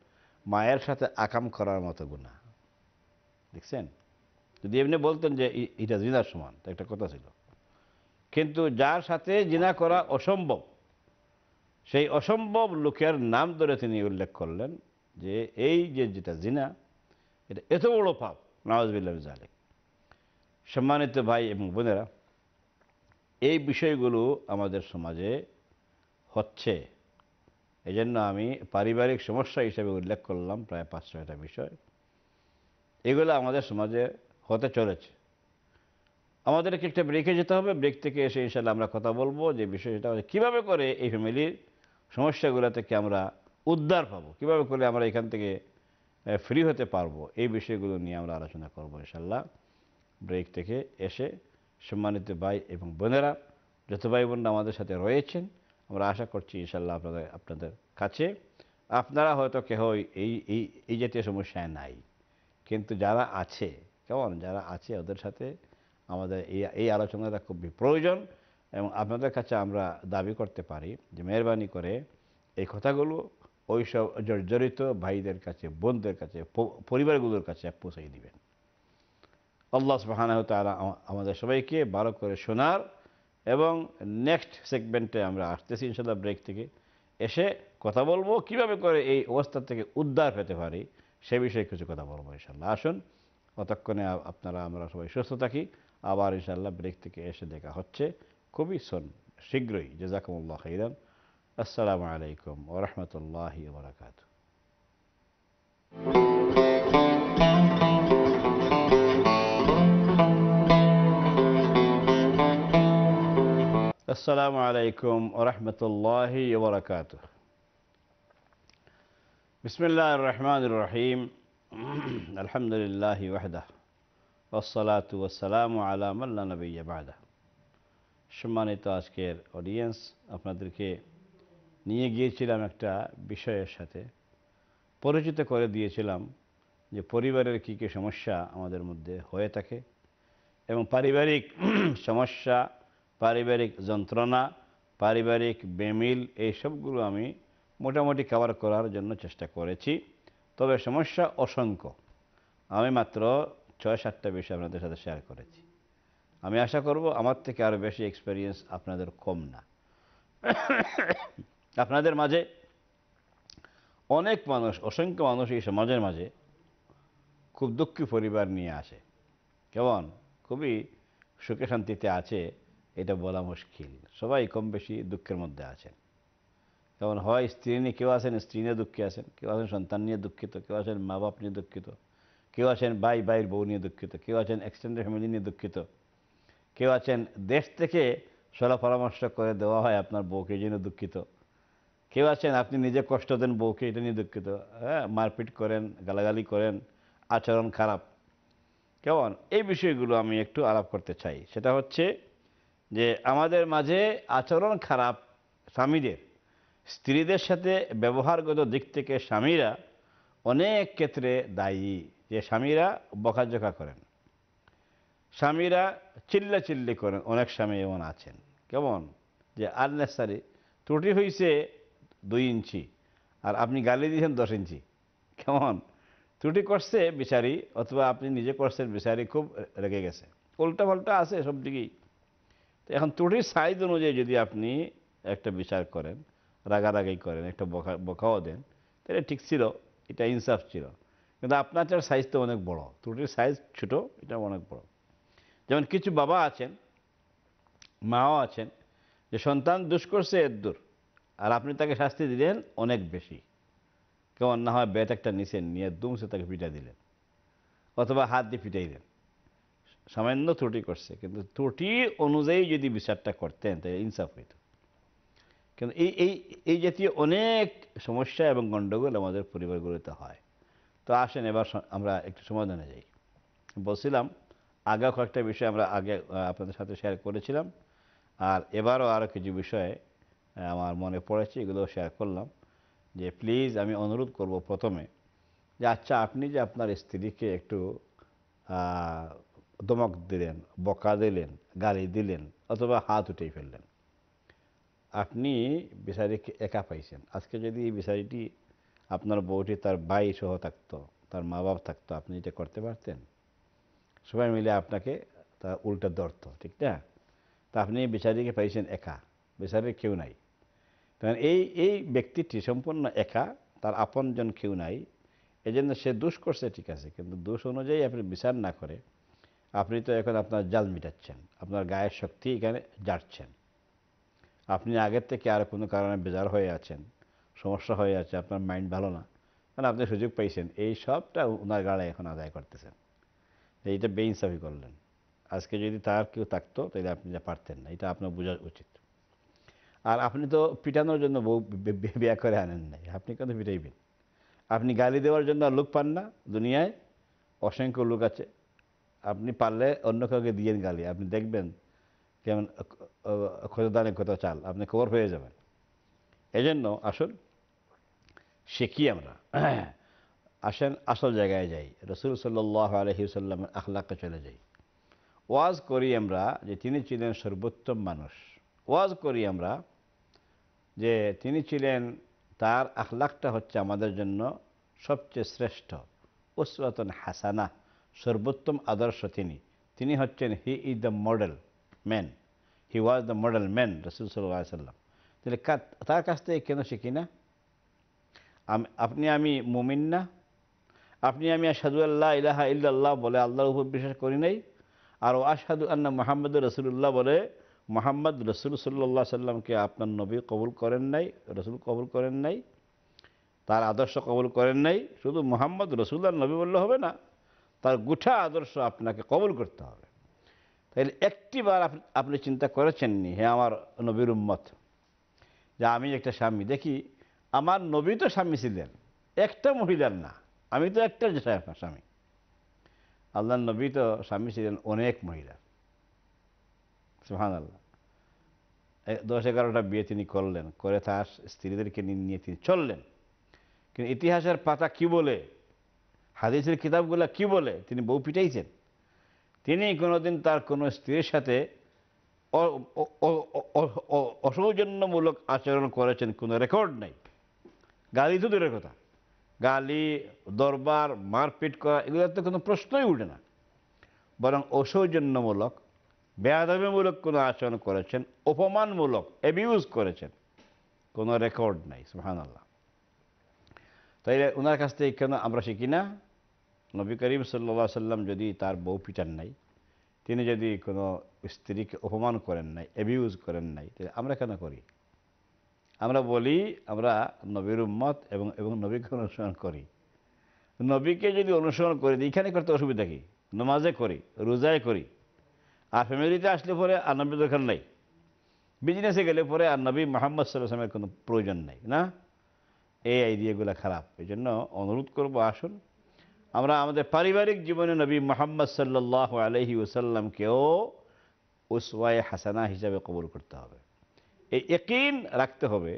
মায়ের সাথে আকাম করার মতো গুণা দেখছেন যদি এমনি বলতেন যে এটা জিনার সমান তো একটা কথা ছিল কিন্তু যার সাথে জিনা করা অসম্ভব সেই অসম্ভব লোকের নাম ধরে তিনি উল্লেখ করলেন যে এই যে যেটা জিনা এটা এত বড় পাপ নওয়াজবিল্লাহ জালেক সম্মানিত ভাই এবং বোনেরা এই বিষয়গুলো আমাদের সমাজে হচ্ছে এজন্য আমি পারিবারিক সমস্যা হিসেবে উল্লেখ করলাম প্রায় পাঁচ ছয়টা বিষয় এগুলো আমাদের সমাজে হতে চলেছে আমাদেরকে একটা ব্রেকে যেতে হবে ব্রেক থেকে এসে ইনশাল্লাহ আমরা কথা বলবো যে বিষয়টা কীভাবে করে এই ফ্যামিলির সমস্যাগুলো থেকে আমরা উদ্ধার পাবো কীভাবে করে আমরা এখান থেকে ফ্রি হতে পারবো এই বিষয়গুলো নিয়ে আমরা আলোচনা করব ইনশাল্লাহ ব্রেক থেকে এসে সম্মানিত ভাই এবং বোনেরা যত ভাই বোনরা আমাদের সাথে রয়েছেন আমরা আশা করছি ইনশাল্লাহ আপনাদের আপনাদের কাছে আপনারা হয়তো কেহ এই এই এই জাতীয় সমস্যায় নাই কিন্তু যারা আছে কেমন যারা আছে ওদের সাথে আমাদের এই এই আলোচনাটা খুবই প্রয়োজন এবং আপনাদের কাছে আমরা দাবি করতে পারি যে মেহরবানি করে এই কথাগুলো ওই সব জর্জরিত ভাইদের কাছে বোনদের কাছে পরিবারগুলোর কাছে পৌঁছাই দিবেন আল্লাহ সুবাহানাহ তারা আমাদের সবাইকে বারো করে শোনার এবং নেক্সট সেগমেন্টে আমরা আসতেছি ইনশাল্লাহ ব্রেক থেকে এসে কথা বলবো কিভাবে করে এই অবস্থা থেকে উদ্ধার পেতে পারি সে বিষয়ে কিছু কথা বলবো ইনশাল্লাহ আসুন অতক্ষণে আপনারা আমরা সবাই সুস্থ থাকি আবার ইনশাল্লাহ ব্রেক থেকে এসে দেখা হচ্ছে খুবই শীঘ্রই জেজাকুমুল্লাহ হাইরান السلام عليكم ورحمة الله وبركاته السلام عليكم ورحمة الله وبركاته بسم الله الرحمن الرحيم (clears throat) الحمد لله وحده والصلاة والسلام على من لا نبي بعده تاسكير আজকের অডিয়েন্স আপনাদেরকে নিয়ে গিয়েছিলাম একটা বিষয়ের সাথে পরিচিত করে দিয়েছিলাম যে পরিবারের কী কী সমস্যা আমাদের মধ্যে হয়ে থাকে এবং পারিবারিক (clears throat) সমস্যা পারিবারিক যন্ত্রণা পারিবারিক বেমিল এই সবগুলো আমি মোটামুটি কভার করার জন্য চেষ্টা করেছি তবে সমস্যা অসংখ্য আমি মাত্র ছয় সাতটা বিষয় আপনাদের সাথে শেয়ার করেছি আমি আশা করব আমার থেকে আরও বেশি এক্সপিরিয়েন্স আপনাদের কম না আপনাদের মাঝে অনেক মানুষ অসংখ্য মানুষ এই সমাজের মাঝে খুব দুঃখী পরিবার নিয়ে আসে কেমন খুবই সুখে শান্তিতে আছে এটা বলা মুশকিল সবাই কম বেশি দুঃখের মধ্যে আছেন যেমন হয় স্ত্রী নিয়ে কেউ আছেন স্ত্রী নিয়ে দুঃখে আছেন কেউ আছেন সন্তান নিয়ে দুঃখিত কেউ আছেন মা বাপ নিয়ে দুঃখিত কেউ আছেন ভাই ভাইয়ের বউ নিয়ে দুঃখিত কেউ আছেন এক্সটেন্ডেড ফ্যামিলি নিয়ে দুঃখিত কেউ আছেন দেশ থেকে সলা পরামর্শ করে দেওয়া হয় আপনার বউকে জন্য দুঃখিত কেউ আছেন আপনি নিজে কষ্ট দেন বউকে এটা নিয়ে দুঃখিত হ্যাঁ মারপিট করেন গালাগালি করেন আচরণ খারাপ কেমন এই বিষয়গুলো আমি একটু আলাপ করতে চাই সেটা হচ্ছে যে আমাদের মাঝে আচরণ খারাপ স্বামীদের স্ত্রীদের সাথে ব্যবহারগত দিক থেকে স্বামীরা অনেক ক্ষেত্রে দায়ী যে স্বামীরা বকাঝোকা করেন স্বামীরা চিল্লা চিল্লি করেন অনেক স্বামী এমন আছেন কেমন যে আননেসারি ত্রুটি হয়েছে দুই ইঞ্চি আর আপনি গালি দিয়েছেন দশ ইঞ্চি কেমন ত্রুটি করছে বিচারি অথবা আপনি নিজে করছেন বিচারি খুব রেগে গেছে উল্টা পাল্টা আছে সব দিকেই তো এখন ত্রুটির সাইজ অনুযায়ী যদি আপনি একটা বিচার করেন রাগারাগি করেন একটা বকা বকাও দেন তাহলে ঠিক ছিল এটা ইনসাফ ছিল কিন্তু আপনার সাইজ তো অনেক বড় ত্রুটির সাইজ ছোট এটা অনেক বড় যেমন কিছু বাবা আছেন মাও আছেন যে সন্তান দুষ এর দূর আর আপনি তাকে শাস্তি দিলেন অনেক বেশি কেমন না হয় ব্যাট একটা নিছেন নিয়ে দুমসে তাকে পিটা দিলেন অথবা হাত দিয়ে পিটাইলেন সামান্য ত্রুটি করছে কিন্তু ত্রুটি অনুযায়ী যদি বিচারটা করতেন তাহলে ইনসাফ হইত কিন্তু এই এই এই জাতীয় অনেক সমস্যা এবং গণ্ডগোল আমাদের পরিবারগুলোতে হয় তো আসেন এবার আমরা একটু সমাধানে যাই বলছিলাম আগে কয়েকটা বিষয় আমরা আগে আপনাদের সাথে শেয়ার করেছিলাম আর এবারও আরও কিছু বিষয়ে হ্যাঁ, আমার মনে পড়েছে এগুলো শেয়ার করলাম যে প্লিজ আমি অনুরোধ করব প্রথমে যে আচ্ছা আপনি যে আপনার স্ত্রীকে একটু দমক দিলেন বকা দিলেন গালি দিলেন অথবা হাত উঠেই ফেললেন আপনি বিচারিকে একা পাইছেন আজকে যদি এই বিচারিটি আপনার বউটি তার ভাই সহ থাকতো তার মা বাপ থাকতো আপনি এটা করতে পারতেন সবাই মিলে আপনাকে তা উল্টা ধরত ঠিক না তা আপনি বিচারিকে পাইছেন একা বিচারের কেউ নাই কারণ এই এই ব্যক্তিটি সম্পূর্ণ একা তার আপনজন কেউ নাই এজন্য সে দোষ করছে ঠিক আছে কিন্তু দোষ অনুযায়ী আপনি বিচার না করে আপনি তো এখন আপনার জাল মিটাচ্ছেন আপনার গায়ের শক্তি এখানে জাটছেন আপনি আগের থেকে আর কোনো কারণে বেজার হয়ে আছেন সমস্যা হয়ে আছে আপনার মাইন্ড ভালো না মানে আপনি সুযোগ পাইছেন এই সবটা ওনার গাড়ে এখন আদায় করতেছেন এইটা বেইনসাফি করলেন আজকে যদি তার কেউ থাকতো তাহলে আপনি যা পারতেন না এটা আপনার বোঝা উচিত আর আপনি তো পিটানোর জন্য বউ বিয়া করে আনেন নাই আপনি কেন পিটাইবেন আপনি গালি দেওয়ার জন্য আর লোক পান না দুনিয়ায় অসংখ্য লোক আছে আপনি পারলে অন্য কাউকে দিয়ে গালি আপনি দেখবেন কেমন খোঁজদানে কত চাল আপনি খবর হয়ে যাবেন এজন্য আসুন শিখি আমরা (clears throat) আসেন আসল জায়গায় যাই রসুল সাল্লাহ আলহিউসাল্লামের আখলাকে চলে যাই ওয়াজ করি আমরা যে তিনি ছিলেন সর্বোত্তম মানুষ ওয়াজ করি আমরা যে তিনি ছিলেন তার আখলাখটা হচ্ছে আমাদের জন্য সবচেয়ে শ্রেষ্ঠ উসরাতন হাসানা সর্বোত্তম আদর্শ তিনি তিনি হচ্ছেন he is the model man he was the model man রসুল সাল্লাহ সাল্লাম তাহলে তার কাছ থেকে কেন শিখি না আপনি আমি মুমিন না আপনি আমি আসাদু আল্লাহ ইলাহা ইল্লাল্লাহ বলে আল্লাহর উপর বিশ্বাস করি নাই আর ও আসাদু আন্না মোহাম্মদ রসুল্লাহ বলে মোহাম্মদ রসুল সাল্লা সাল্লামকে আপনার নবী কবুল করেন নাই রসুল কবুল করেন নাই তার আদর্শ কবুল করেন নাই শুধু মোহাম্মদ রসুল আর নবী বললে হবে না তার গুঠা আদর্শ আপনাকে কবুল করতে হবে তাহলে একটিবার আপনি চিন্তা করেছেননি হ্যাঁ আমার নবীর উম্মত যে আমি একটা স্বামী দেখি আমার নবী তো স্বামী ছিলেন একটা মহিলার না আমি তো একটা স্বামী আল্লাহ নবী তো স্বামী ছিলেন অনেক মহিলার সুহানাল্লাহ দশ এগারোটা বিয়ে তিনি করলেন করে তার স্ত্রীদেরকে নিয়ে তিনি চললেন কিন্তু ইতিহাসের পাতা কি বলে হাদিসের কিতাবগুলো কি বলে তিনি বউ পিটাইছেন তিনি কোনোদিন তার কোনো স্ত্রীর সাথে অসৌজন্যমূলক আচরণ করেছেন কোনো রেকর্ড নেই গালি তো দূরের কথা গালি দরবার মারপিট করা এগুলোর তো কোনো প্রশ্নই উঠে না বরং অসৌজন্যমূলক বেয়াদবিমূলক কোনো আচরণ করেছেন অপমানমূলক অ্যাবিউজ করেছেন কোনো রেকর্ড নাই সুহান আল্লাহ তাই ওনার কাছ থেকে কেন আমরা শিখি না নবী করিম সাল্লা সাল্লাম যদি তার বউ পিটান নাই তিনি যদি কোনো স্ত্রীকে অপমান করেন নাই অ্যাবিউজ করেন নাই তাহলে আমরা কেন করি আমরা বলি আমরা নবীর উম্মত এবং এবং নবীকে অনুসরণ করি নবীকে যদি অনুসরণ করি এখানে করতে অসুবিধা কি নমাজে করি রোজায় করি আর ফ্যামিলিতে আসলে পরে আর নবীর দরকার নেই বিজনেসে গেলে পরে আর নবী মোহাম্মদ সাল্লামের কোনো প্রয়োজন নাই না এই আইডিয়াগুলো খারাপ এই জন্য অনুরোধ করবো আসুন আমরা আমাদের পারিবারিক জীবনে নবী মোহাম্মদ সাল্লাহ আলহি ওসাল্লামকেও উসওয়ায় হাসানা হিসাবে কবল করতে হবে এই একিন রাখতে হবে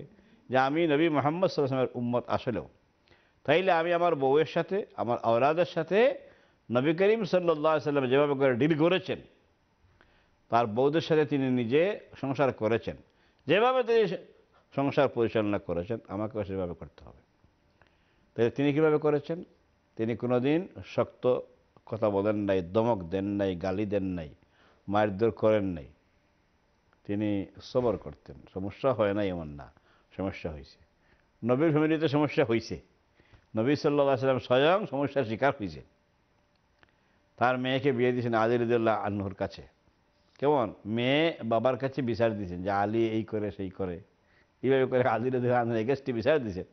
যে আমি নবী মোহাম্মদ সাল্লামের উম্মত আসলেও তাইলে আমি আমার বউয়ের সাথে আমার অরাদের সাথে নবী করিম সাল্লাহ সাল্লাম যেভাবে করে ডিল করেছেন তার বৌদের সাথে তিনি নিজে সংসার করেছেন যেভাবে তিনি সংসার পরিচালনা করেছেন আমাকেও সেভাবে করতে হবে তাহলে তিনি কিভাবে করেছেন তিনি কোনোদিন শক্ত কথা বলেন নাই দমক দেন নাই গালি দেন নাই মারধর করেন নাই তিনি সবর করতেন সমস্যা হয় নাই এমন না সমস্যা হয়েছে নবীর ফ্যামিলিতে সমস্যা হয়েছে নবী সাল্লা সাল্লাম স্বয়ং সমস্যার শিকার হয়েছে তার মেয়েকে বিয়ে দিয়েছেন আজিরুদুল্লাহ আহ্নর কাছে কেমন মেয়ে বাবার কাছে বিচার দিয়েছেন যে আলী এই করে সেই করে এইভাবে করে আলীর এগেস্টে বিচার দিয়েছেন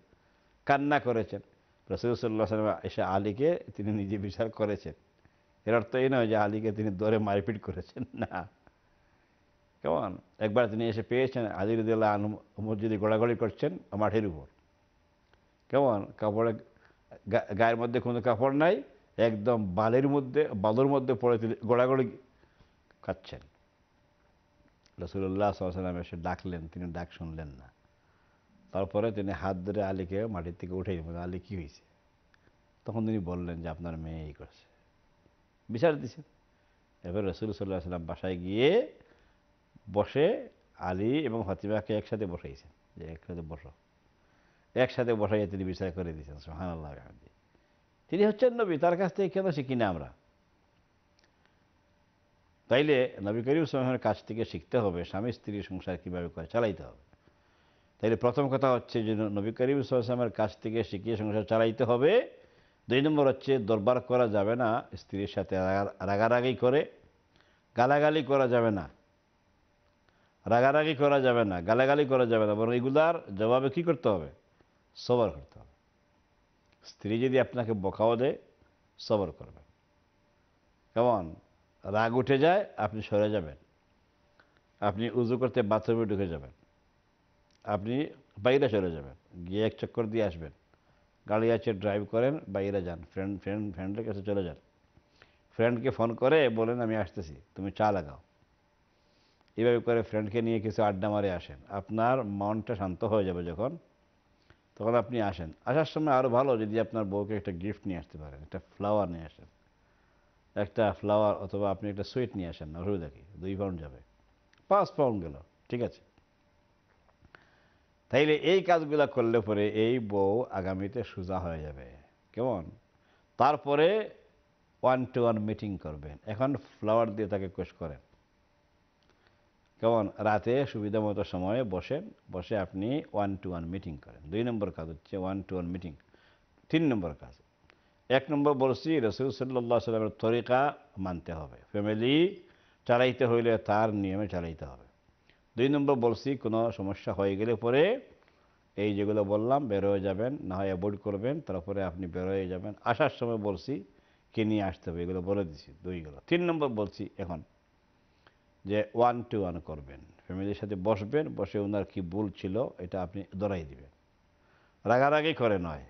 কান্না করেছেন রসদুল্লাহ এসে আলীকে তিনি নিজে বিচার করেছেন এর অর্থ এই নয় যে আলীকে তিনি দরে মারপিট করেছেন (laughs) না কেমন একবার তিনি এসে পেয়েছেন আলী রদুল্লাহ আনু মসজিদে গোড়াগড়ি করছেন মাঠের উপর কেমন কাপড়ে গায়ের মধ্যে কোনো কাপড় নাই একদম বালের মধ্যে বালুর মধ্যে পড়ে তিনি গোড়াগড়ি খাচ্ছেন রসুল্লাহ সাল্লাম এসে ডাকলেন তিনি ডাক শুনলেন না তারপরে তিনি হাত ধরে আলীকে মাটির থেকে উঠে মানে আলী কী হয়েছে তখন তিনি বললেন যে আপনার মেয়ে এই করছে বিচার দিছেন এবার রসুল সাল্লাহ সাল্লাম বাসায় গিয়ে বসে আলী এবং ফাতিমাকে একসাথে বসাইছেন যে একসাথে বসো একসাথে বসাইয়ে তিনি বিচার করে দিয়েছেন সোহান আল্লাহ তিনি হচ্ছেন নবী তার কাছ থেকে কেন শিখিনি আমরা তাইলে নবী করিম সালামের কাছ থেকে শিখতে হবে স্বামী স্ত্রী সংসার কীভাবে করে চালাইতে হবে তাইলে প্রথম কথা হচ্ছে যে নবী করিম সালামের কাছ থেকে শিখিয়ে সংসার চালাইতে হবে দুই নম্বর হচ্ছে দরবার করা যাবে না স্ত্রীর সাথে রাগারাগি করে গালাগালি করা যাবে না রাগারাগি করা যাবে না গালাগালি করা যাবে না বরং এগুলার জবাবে কি করতে হবে সবার করতে হবে স্ত্রী যদি আপনাকে বকাও দেয় সবর করবে কেমন রাগ উঠে যায় আপনি সরে যাবেন আপনি উজু করতে বাথরুমে ঢুকে যাবেন আপনি বাইরে সরে যাবেন গিয়ে এক চক্কর দিয়ে আসবেন গাড়ি আছে ড্রাইভ করেন বাইরে যান ফ্রেন্ড ফ্রেন্ড ফ্রেন্ডের কাছে চলে যান ফ্রেন্ডকে ফোন করে বলেন আমি আসতেছি তুমি চা লাগাও এভাবে করে ফ্রেন্ডকে নিয়ে কিছু আড্ডা মারে আসেন আপনার মনটা শান্ত হয়ে যাবে যখন তখন আপনি আসেন আসার সময় আরও ভালো যদি আপনার বউকে একটা গিফট নিয়ে আসতে পারেন একটা ফ্লাওয়ার নিয়ে আসেন একটা ফ্লাওয়ার অথবা আপনি একটা সুইট নিয়ে আসেন না অসুবিধা কি দুই পাউন্ড যাবে পাঁচ পাউন্ড গেল ঠিক আছে তাইলে এই কাজগুলো করলে পরে এই বউ আগামীতে সোজা হয়ে যাবে কেমন তারপরে ওয়ান টু ওয়ান মিটিং করবেন এখন ফ্লাওয়ার দিয়ে তাকে কোশ করেন কেমন রাতে সুবিধা মতো সময়ে বসেন বসে আপনি ওয়ান টু ওয়ান মিটিং করেন দুই নম্বর কাজ হচ্ছে ওয়ান টু ওয়ান মিটিং তিন নম্বর কাজ এক নম্বর বলছি রসুল সাল্লাহ সাল্লামের তরিকা মানতে হবে ফ্যামিলি চালাইতে হইলে তার নিয়মে চালাইতে হবে দুই নম্বর বলছি কোনো সমস্যা হয়ে গেলে পরে এই যেগুলো বললাম বেরোয় যাবেন না হয় অ্যাভয়েড করবেন তারপরে আপনি বেরোয় যাবেন আসার সময় বলছি কে নিয়ে আসতে হবে এগুলো বলে দিছি দুইগুলো তিন নম্বর বলছি এখন যে ওয়ান টু ওয়ান করবেন ফ্যামিলির সাথে বসবেন বসে ওনার কি ভুল ছিল এটা আপনি দরাই দিবেন রাগারাগি করে নয়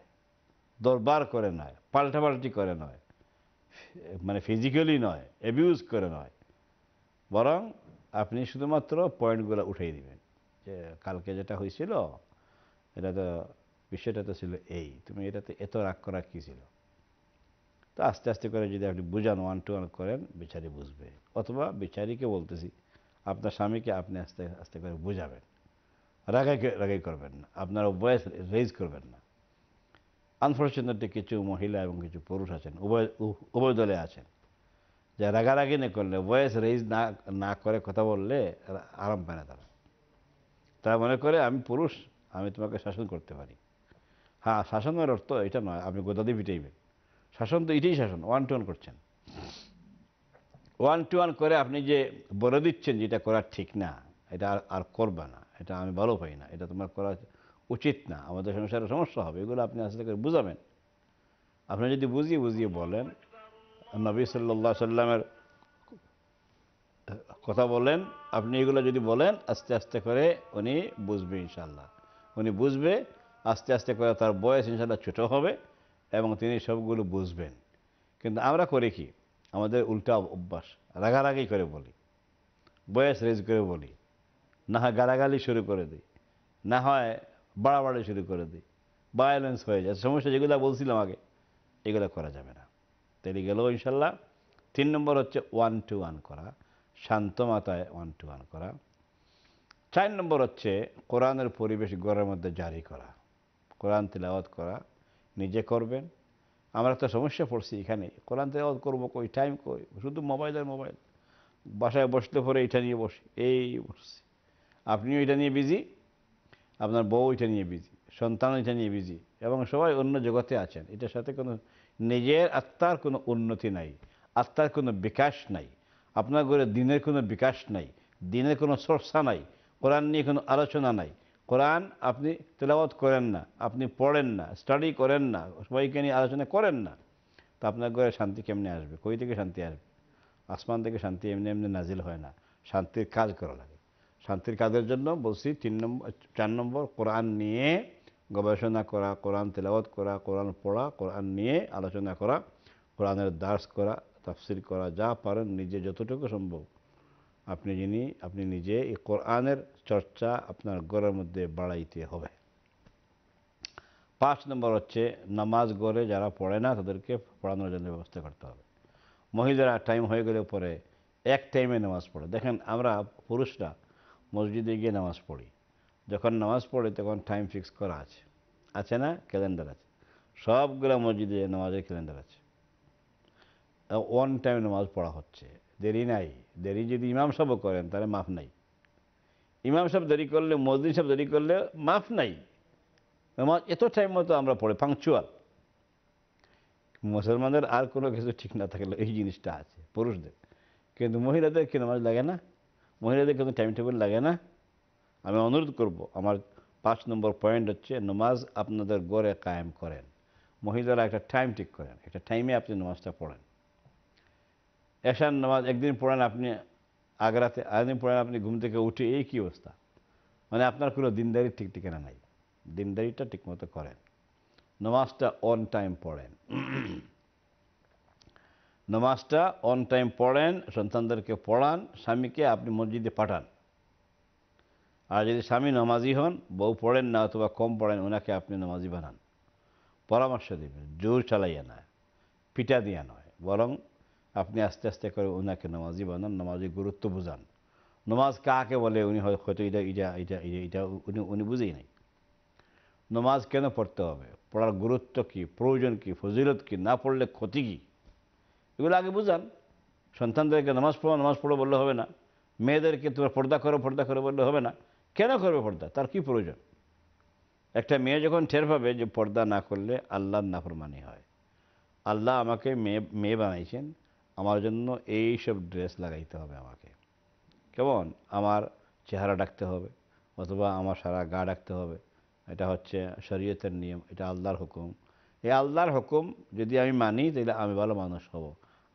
দরবার করে নয় পাল্টাপাল্টি করে নয় মানে ফিজিক্যালি নয় অ্যাবিউজ করে নয় বরং আপনি শুধুমাত্র পয়েন্টগুলো উঠিয়ে দিবেন যে কালকে যেটা হয়েছিল এটা তো বিষয়টা তো ছিল এই তুমি এটাতে এত রাগ করা কী ছিল তো আস্তে আস্তে করে যদি আপনি বুঝান ওয়ান টু ওয়ান করেন বিচারি বুঝবে অথবা বিচারিকে বলতেছি আপনার স্বামীকে আপনি আস্তে আস্তে করে বুঝাবেন রাগাই রাগাই করবেন না আপনার বয়স রেজ করবেন না আনফর্চুনেটলি কিছু মহিলা এবং কিছু পুরুষ আছেন উভয় উভয় দলে আছেন যে রাগারাগি না করলে ভয়েস রেজ না না করে কথা বললে আরাম পায় না তারা তারা মনে করে আমি পুরুষ আমি তোমাকে শাসন করতে পারি হ্যাঁ শাসনের অর্থ এটা নয় আপনি গোদাদি পিটাইবেন শাসন তো এটাই শাসন ওয়ান টু ওয়ান করছেন ওয়ান টু ওয়ান করে আপনি যে বলে দিচ্ছেন যেটা করা ঠিক না এটা আর করবে না এটা আমি ভালো পাই না এটা তোমার করা উচিত না আমাদের সংসারে সমস্যা হবে এগুলো আপনি আস্তে করে বুঝাবেন আপনি যদি বুঝিয়ে বুঝিয়ে বলেন নবী সাল্লা সাল্লামের কথা বলেন আপনি এগুলো যদি বলেন আস্তে আস্তে করে উনি বুঝবে ইনশাল্লাহ উনি বুঝবে আস্তে আস্তে করে তার বয়স ইনশাল্লাহ ছোটো হবে এবং তিনি সবগুলো বুঝবেন কিন্তু আমরা করি কি আমাদের উল্টা অভ্যাস রাগারাগি করে বলি বয়স রেজ করে বলি না হয় গালাগালি শুরু করে দিই না হয় বাড়াবাড়ি শুরু করে দিই ভায়োলেন্স হয়ে যায় সমস্যা যেগুলো বলছিলাম আগে এগুলো করা যাবে না তাই গেল ইনশাল্লাহ তিন নম্বর হচ্ছে ওয়ান টু ওয়ান করা শান্ত মাতায় ওয়ান টু ওয়ান করা চার নম্বর হচ্ছে কোরআনের পরিবেশ গড়ের মধ্যে জারি করা কোরআন তেলাওয়াত করা নিজে করবেন আমরা একটা সমস্যা পড়ছি এখানে কোরআন তেলাওয়াত করবো কই টাইম কই শুধু মোবাইল আর মোবাইল বাসায় বসলে পরে এটা নিয়ে বসি এই বসছি আপনিও এটা নিয়ে বিজি আপনার বউ এটা নিয়ে বিজি সন্তান এটা নিয়ে বিজি এবং সবাই অন্য জগতে আছেন এটার সাথে কোনো নিজের আত্মার কোনো উন্নতি নাই আত্মার কোনো বিকাশ নাই আপনার ঘরে দিনের কোনো বিকাশ নাই দিনের কোনো চর্চা নাই কোরআন নিয়ে কোনো আলোচনা নাই কোরআন আপনি তেলাওয়াত করেন না আপনি পড়েন না স্টাডি করেন না সবাইকে নিয়ে আলোচনা করেন না তো আপনার ঘরে শান্তি কেমনে আসবে কই থেকে শান্তি আসবে আসমান থেকে শান্তি এমনি এমনি নাজিল হয় না শান্তির কাজ করা লাগে শান্তির কাজের জন্য বলছি তিন নম্বর চার নম্বর কোরআন নিয়ে গবেষণা করা কোরআন তেলাওয়াত করা কোরআন পড়া কোরআন নিয়ে আলোচনা করা কোরআনের দাস করা তাফসির করা যা পারেন নিজে যতটুকু সম্ভব আপনি যিনি আপনি নিজে এই কোরআনের চর্চা আপনার গড়ের মধ্যে বাড়াইতে হবে পাঁচ নম্বর হচ্ছে নামাজ গড়ে যারা পড়ে না তাদেরকে পড়ানোর জন্য ব্যবস্থা করতে হবে মহিলারা টাইম হয়ে গেলে পরে এক টাইমে নামাজ পড়ে দেখেন আমরা পুরুষরা মসজিদে গিয়ে নামাজ পড়ি যখন নামাজ পড়ে তখন টাইম ফিক্স করা আছে আছে না ক্যালেন্ডার আছে সবগুলো মসজিদে নামাজের ক্যালেন্ডার আছে ওয়ান টাইম নামাজ পড়া হচ্ছে দেরি নাই দেরি যদি ইমাম সাহেবও করেন তাহলে মাফ নাই ইমাম সাহেব দেরি করলে মসজিদ সাহেব দেরি করলে মাফ নাই নামাজ এত টাইম মতো আমরা পড়ে ফাংচুয়াল মুসলমানদের আর কোনো কিছু ঠিক না থাকলে এই জিনিসটা আছে পুরুষদের কিন্তু মহিলাদের কি নামাজ লাগে না মহিলাদের কিন্তু টাইম টেবিল লাগে না আমি অনুরোধ করব আমার পাঁচ নম্বর পয়েন্ট হচ্ছে নমাজ আপনাদের গড়ে কায়েম করেন মহিলারা একটা টাইম ঠিক করেন একটা টাইমে আপনি নমাজটা পড়েন এশান নামাজ একদিন পড়েন আপনি আগ্রাতে আরেকদিন পড়েন আপনি ঘুম থেকে উঠে এই কী অবস্থা মানে আপনার কোনো দিনদারি ঠিক ঠিকানা নাই দিনদারিটা ঠিকমতো করেন নমাজটা অন টাইম পড়েন নামাজটা অন টাইম পড়েন সন্তানদেরকে পড়ান স্বামীকে আপনি মসজিদে পাঠান আর যদি স্বামী নামাজি হন বউ পড়েন না অথবা কম পড়েন ওনাকে আপনি নামাজি বানান পরামর্শ দেবেন জোর চালাইয়া না পিটা দিয়া নয় বরং আপনি আস্তে আস্তে করে ওনাকে নামাজি বানান নামাজের গুরুত্ব বোঝান নমাজ কাকে বলে উনি হয়তো এটা এটা এটা এটা এটা উনি উনি বুঝেই নাই নমাজ কেন পড়তে হবে পড়ার গুরুত্ব কী প্রয়োজন কী ফজিলত কী না পড়লে ক্ষতি কী এগুলো আগে বুঝান সন্তানদেরকে নামাজ পড়ো নামাজ পড়ো বললে হবে না মেয়েদেরকে তোমরা পর্দা করো পর্দা করো বললে হবে না কেন করবে পর্দা তার কি প্রয়োজন একটা মেয়ে যখন ঠের পাবে যে পর্দা না করলে আল্লাহর নাফরমানি হয় আল্লাহ আমাকে মেয়ে মেয়ে বানাইছেন আমার জন্য এই সব ড্রেস লাগাইতে হবে আমাকে কেমন আমার চেহারা ডাকতে হবে অথবা আমার সারা গা ডাকতে হবে এটা হচ্ছে শরীয়তের নিয়ম এটা আল্লাহর হুকুম এই আল্লাহর হুকুম যদি আমি মানি তাহলে আমি ভালো মানুষ হব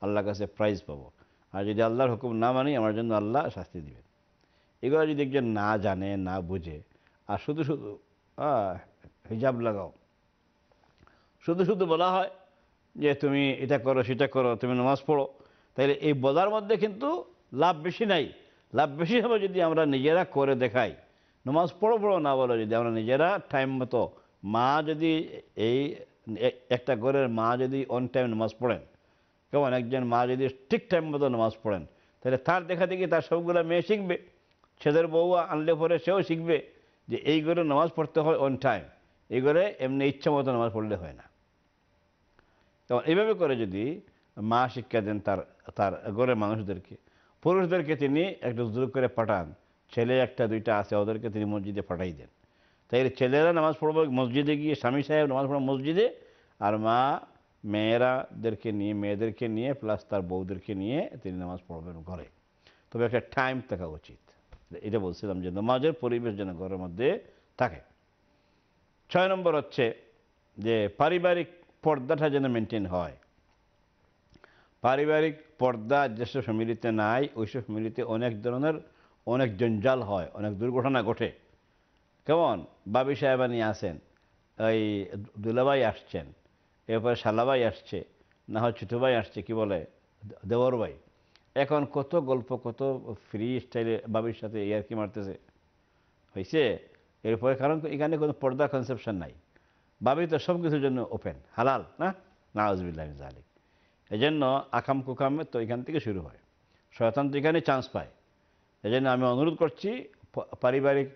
আল্লাহর কাছে প্রাইজ পাবো আর যদি আল্লাহর হুকুম না মানি আমার জন্য আল্লাহ শাস্তি দিবেন এগুলো যদি একজন না জানে না বুঝে আর শুধু শুধু হিজাব লাগাও শুধু শুধু বলা হয় যে তুমি এটা করো সেটা করো তুমি নামাজ পড়ো তাহলে এই বলার মধ্যে কিন্তু লাভ বেশি নাই লাভ বেশি হবে যদি আমরা নিজেরা করে দেখাই নামাজ পড়ো পড়ো না বলো যদি আমরা নিজেরা টাইম মতো মা যদি এই একটা ঘরের মা যদি অন টাইম নামাজ পড়েন কেমন একজন মা যদি ঠিক টাইম মতো নামাজ পড়েন তাহলে তার দেখা দেখি তার সবগুলো মেয়ে শিখবে ছেদের বউ আনলে পরে সেও শিখবে যে এই ঘরে নামাজ পড়তে হয় অন টাইম এই ঘরে এমনি ইচ্ছা মতো নামাজ পড়লে হয় না তখন এইভাবে করে যদি মা শিক্ষা দেন তার তার ঘরের মানুষদেরকে পুরুষদেরকে তিনি একটু জোর করে পাঠান ছেলে একটা দুইটা আছে ওদেরকে তিনি মসজিদে পাঠাই দেন তাই ছেলেরা নামাজ পড়বো মসজিদে গিয়ে স্বামী সাহেব নামাজ পড়বো মসজিদে আর মা মেয়েরাদেরকে নিয়ে মেয়েদেরকে নিয়ে প্লাস তার বউদেরকে নিয়ে তিনি নামাজ পড়বেন ঘরে তবে একটা টাইম থাকা উচিত এটা বলছিলাম যে নামাজের পরিবেশ যেন ঘরের মধ্যে থাকে ছয় নম্বর হচ্ছে যে পারিবারিক পর্দাটা যেন মেনটেন হয় পারিবারিক পর্দা যেসব ফ্যামিলিতে নাই ওইসব ফ্যামিলিতে অনেক ধরনের অনেক জঞ্জাল হয় অনেক দুর্ঘটনা ঘটে কেমন বাবি সাহেবানি আসেন ওই দুলাবাই আসছেন এরপরে শালাবাই আসছে না হয় ছোটো ভাই আসছে কী বলে দেওয়ার ভাই এখন কত গল্প কত ফ্রি স্টাইলে বাবির সাথে ইয়ার কি মারতেছে হয়েছে এরপরে কারণ এখানে কোনো পর্দা কনসেপশন নাই বাবি তো সব কিছুর জন্য ওপেন হালাল না নাওয়াজবিল্লাহ জালিক এই জন্য আকাম কুকামে তো এখান থেকে শুরু হয় শয়তান তো এখানে চান্স পায় এই জন্য আমি অনুরোধ করছি পারিবারিক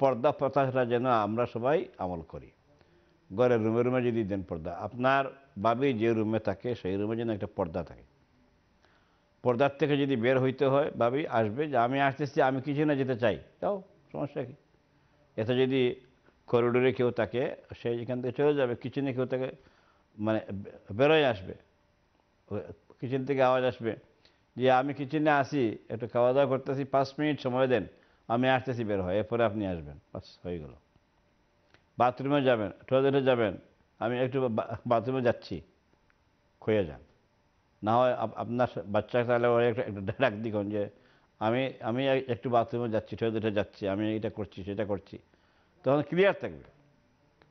পর্দা প্রথাটা যেন আমরা সবাই আমল করি ঘরের রুমে রুমে যদি দেন পর্দা আপনার বাবি যে রুমে থাকে সেই রুমে যেন একটা পর্দা থাকে পর্দার থেকে যদি বের হইতে হয় বাবি আসবে যে আমি আসতেছি আমি কিছু না যেতে চাই তাও সমস্যা কি এতে যদি করিডোরে কেউ থাকে সে এখান থেকে চলে যাবে কিচেনে কেউ তাকে মানে বেরোয় আসবে কিচেন থেকে আওয়াজ আসবে যে আমি কিচেনে আসি একটু খাওয়া দাওয়া করতেছি পাঁচ মিনিট সময় দেন আমি আসতেছি বের হয় এরপরে আপনি আসবেন বাস হয়ে গেলো বাথরুমে যাবেন টয়লেটে যাবেন আমি একটু বাথরুমে যাচ্ছি খুঁয়ে যান না হয় আপনার বাচ্চা তাহলে ওরা একটা একটা ডাক দিখন যে আমি আমি একটু বাথরুমে যাচ্ছি টয়লেটে যাচ্ছি আমি এটা করছি সেটা করছি তখন ক্লিয়ার থাকবে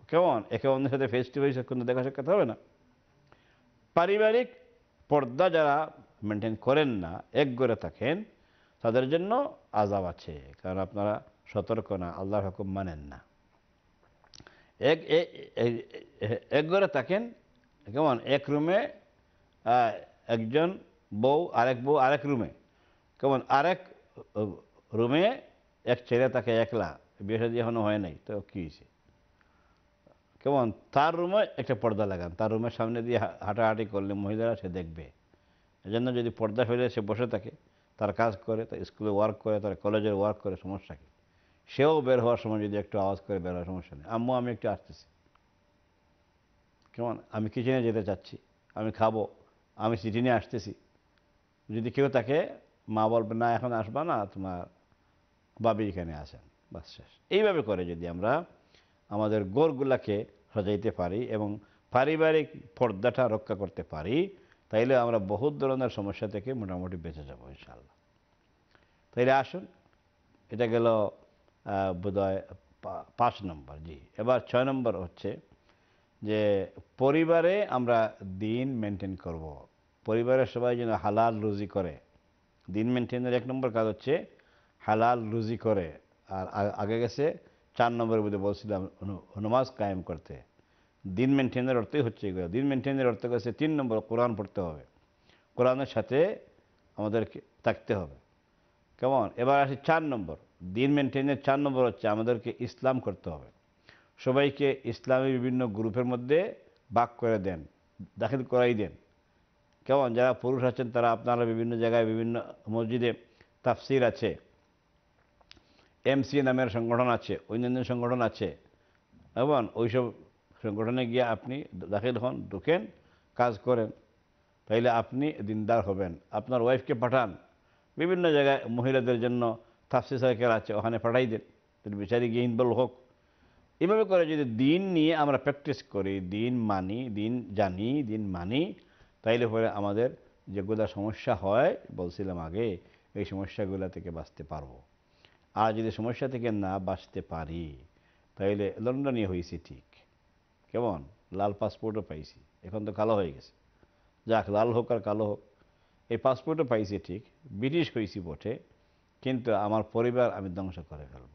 কেমন একে অন্যের সাথে ফেস টু ফেস কোনো দেখা সাক্ষাৎ হবে না পারিবারিক পর্দা যারা মেনটেন করেন না এক করে থাকেন তাদের জন্য আজাব আছে কারণ আপনারা সতর্ক না আল্লাহ হকুম মানেন না এক এক ঘরে থাকেন কেমন এক রুমে একজন বউ আরেক বউ আরেক রুমে কেমন আরেক রুমে এক ছেলে থাকে একলা বিয়ে এখনো হয় নাই তো কী হয়েছে কেমন তার রুমে একটা পর্দা লাগান তার রুমের সামনে দিয়ে হাঁটাহাঁটি করলে মহিলারা সে দেখবে এজন্য যদি পর্দা ফেলে সে বসে থাকে তার কাজ করে তার স্কুলে ওয়ার্ক করে তার কলেজের ওয়ার্ক করে সমস্যা কী সেও বের হওয়ার সময় যদি একটু আওয়াজ করে বের হওয়ার সমস্যা নেই আম্মু আমি একটু আসতেছি কেমন আমি কিচেনে যেতে চাচ্ছি আমি খাবো আমি চিঠি নিয়ে আসতেছি যদি কেউ তাকে মা বলবে না এখন আসবা না তোমার বাবি এখানে আসেন বাস শেষ এইভাবে করে যদি আমরা আমাদের গোরগুলাকে সজাইতে পারি এবং পারিবারিক পর্দাটা রক্ষা করতে পারি তাইলে আমরা বহু ধরনের সমস্যা থেকে মোটামুটি বেঁচে যাবো ইনশাল্লাহ তাইলে আসুন এটা গেল বোধহয় পাঁচ নম্বর জি এবার ছয় নম্বর হচ্ছে যে পরিবারে আমরা দিন মেনটেন করব। পরিবারের সবাই যেন হালাল রুজি করে দিন মেনটেনের এক নম্বর কাজ হচ্ছে হালাল রুজি করে আর আগে গেছে চার নম্বরের মধ্যে বলছিলাম নমাজ কায়েম করতে দিন মেনটেনের অর্থই হচ্ছে এগুলো দিন মেনটেনের অর্থ গেছে তিন নম্বর কোরআন পড়তে হবে কোরআনের সাথে আমাদেরকে থাকতে হবে কেমন এবার আসি চার নম্বর দিন মেনটেনের চার নম্বর হচ্ছে আমাদেরকে ইসলাম করতে হবে সবাইকে ইসলামের বিভিন্ন গ্রুপের মধ্যে বাক করে দেন দাখিল করাই দেন কেমন যারা পুরুষ আছেন তারা আপনারা বিভিন্ন জায়গায় বিভিন্ন মসজিদে তাফসির আছে এমসি নামের সংগঠন আছে অন্যান্য সংগঠন আছে এবং ওইসব সংগঠনে গিয়ে আপনি দাখিল হন ঢুকেন কাজ করেন তাইলে আপনি দিনদার হবেন আপনার ওয়াইফকে পাঠান বিভিন্ন জায়গায় মহিলাদের জন্য তাফসি সাইকেল আছে ওখানে পাঠাই দেন তিনি বিচারি গিয়ে ইনভলভ হোক এভাবে করে যদি দিন নিয়ে আমরা প্র্যাকটিস করি দিন মানি দিন জানি দিন মানি তাইলে পরে আমাদের যেগুলা সমস্যা হয় বলছিলাম আগে এই সমস্যাগুলো থেকে বাঁচতে পারবো আর যদি সমস্যা থেকে না বাঁচতে পারি তাইলে লন্ডনে হয়েছি ঠিক কেমন লাল পাসপোর্টও পাইছি এখন তো কালো হয়ে গেছে যাক লাল হোক আর কালো হোক এই পাসপোর্টও পাইছি ঠিক ব্রিটিশ হয়েছি বটে কিন্তু আমার পরিবার আমি ধ্বংস করে ফেলব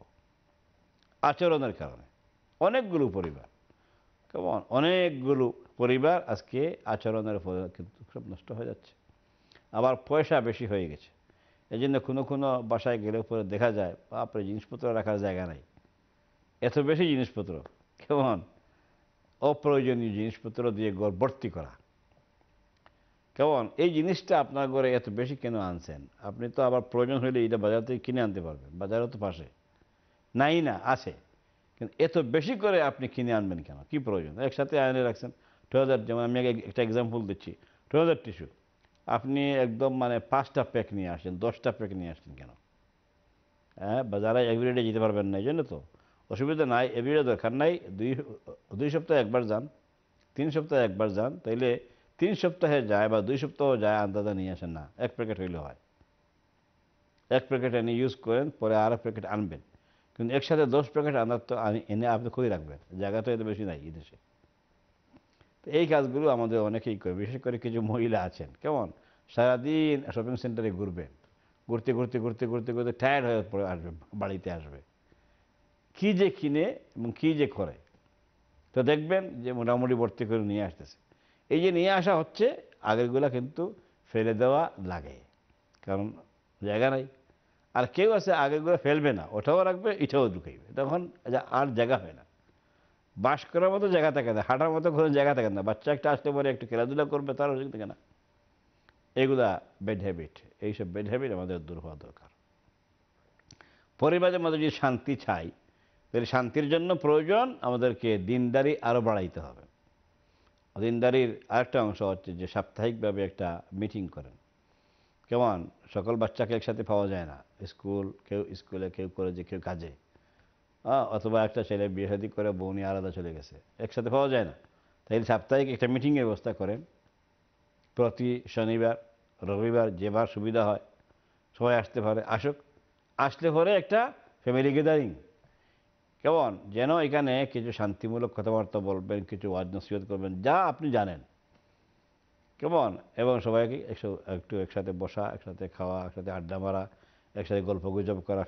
আচরণের কারণে অনেকগুলো পরিবার কেমন অনেকগুলো পরিবার আজকে আচরণের কিন্তু সব নষ্ট হয়ে যাচ্ছে আবার পয়সা বেশি হয়ে গেছে এই জন্য কোনো কোনো বাসায় গেলে পরে দেখা যায় বাপরে জিনিসপত্র রাখার জায়গা নাই এত বেশি জিনিসপত্র কেমন অপ্রয়োজনীয় জিনিসপত্র দিয়ে গড় ভর্তি করা কেমন এই জিনিসটা আপনার ঘরে এত বেশি কেন আনছেন আপনি তো আবার প্রয়োজন হলে এটা বাজার থেকে কিনে আনতে পারবেন বাজারও তো পাশে নাই না আছে কিন্তু এত বেশি করে আপনি কিনে আনবেন কেন কি প্রয়োজন একসাথে আয়নে রাখছেন হাজার যেমন আমি একটা এক্সাম্পল দিচ্ছি হাজার টিস্যু আপনি একদম মানে পাঁচটা প্যাক নিয়ে আসেন দশটা প্যাক নিয়ে আসেন কেন হ্যাঁ বাজারে এভরিডে যেতে পারবেন না এই জন্য তো অসুবিধা নাই এভরিডে দরকার নাই দুই দুই সপ্তাহে একবার যান তিন সপ্তাহে একবার যান তাইলে তিন সপ্তাহে যায় বা দুই সপ্তাহ যায় আন্দাজা নিয়ে আসেন না এক প্যাকেট হইলে হয় এক প্যাকেট এনে ইউজ করেন পরে আর এক প্যাকেট আনবেন কিন্তু একসাথে দশ প্যাকেট আনার তো এনে আপনি খুঁজে রাখবেন জায়গা তো এতে বেশি নাই এই দেশে তো এই কাজগুলো আমাদের অনেকেই করে বিশেষ করে কিছু মহিলা আছেন কেমন সারাদিন শপিং সেন্টারে ঘুরবেন ঘুরতে ঘুরতে ঘুরতে ঘুরতে ঘুরতে টায়ার্ড হয়ে পড়ে আসবে বাড়িতে আসবে কী যে কিনে এবং কী যে করে তো দেখবেন যে মোটামুটি ভর্তি করে নিয়ে আসতেছে এই যে নিয়ে আসা হচ্ছে আগেরগুলা কিন্তু ফেলে দেওয়া লাগে কারণ জায়গা নাই আর কেউ আছে আগেরগুলো ফেলবে না ওটাও রাখবে এটাও ঢুকাইবে তখন আর জায়গা হয় না বাস করার মতো জায়গা থাকে না হাঁটার মতো কোনো জায়গা থাকে না বাচ্চা একটা আসতে পারে একটু খেলাধুলা করবে তারও থাকে না এগুলা ব্যাড হ্যাবিট এইসব ব্যাড হ্যাবিট আমাদের দূর হওয়া দরকার পরিবারের মধ্যে যদি শান্তি চাই তাহলে শান্তির জন্য প্রয়োজন আমাদেরকে দিনদারি আরও বাড়াইতে হবে দিনদারির আরেকটা অংশ হচ্ছে যে সাপ্তাহিকভাবে একটা মিটিং করেন কেমন সকল বাচ্চাকে একসাথে পাওয়া যায় না স্কুল কেউ স্কুলে কেউ কলেজে কেউ কাজে হ্যাঁ অথবা একটা ছেলে বিয়ে করে বৌনি আলাদা চলে গেছে একসাথে পাওয়া যায় না তাই সাপ্তাহিক একটা মিটিংয়ের ব্যবস্থা করেন প্রতি শনিবার রবিবার যেবার সুবিধা হয় সবাই আসতে পারে আসুক আসলে পরে একটা ফ্যামিলি গ্যাদারিং কেমন যেন এখানে কিছু শান্তিমূলক কথাবার্তা বলবেন কিছু ওয়াজ করবেন যা আপনি জানেন কেমন এবং সবাইকে একটু একসাথে বসা একসাথে খাওয়া একসাথে আড্ডা মারা একসাথে গল্প গুজব করা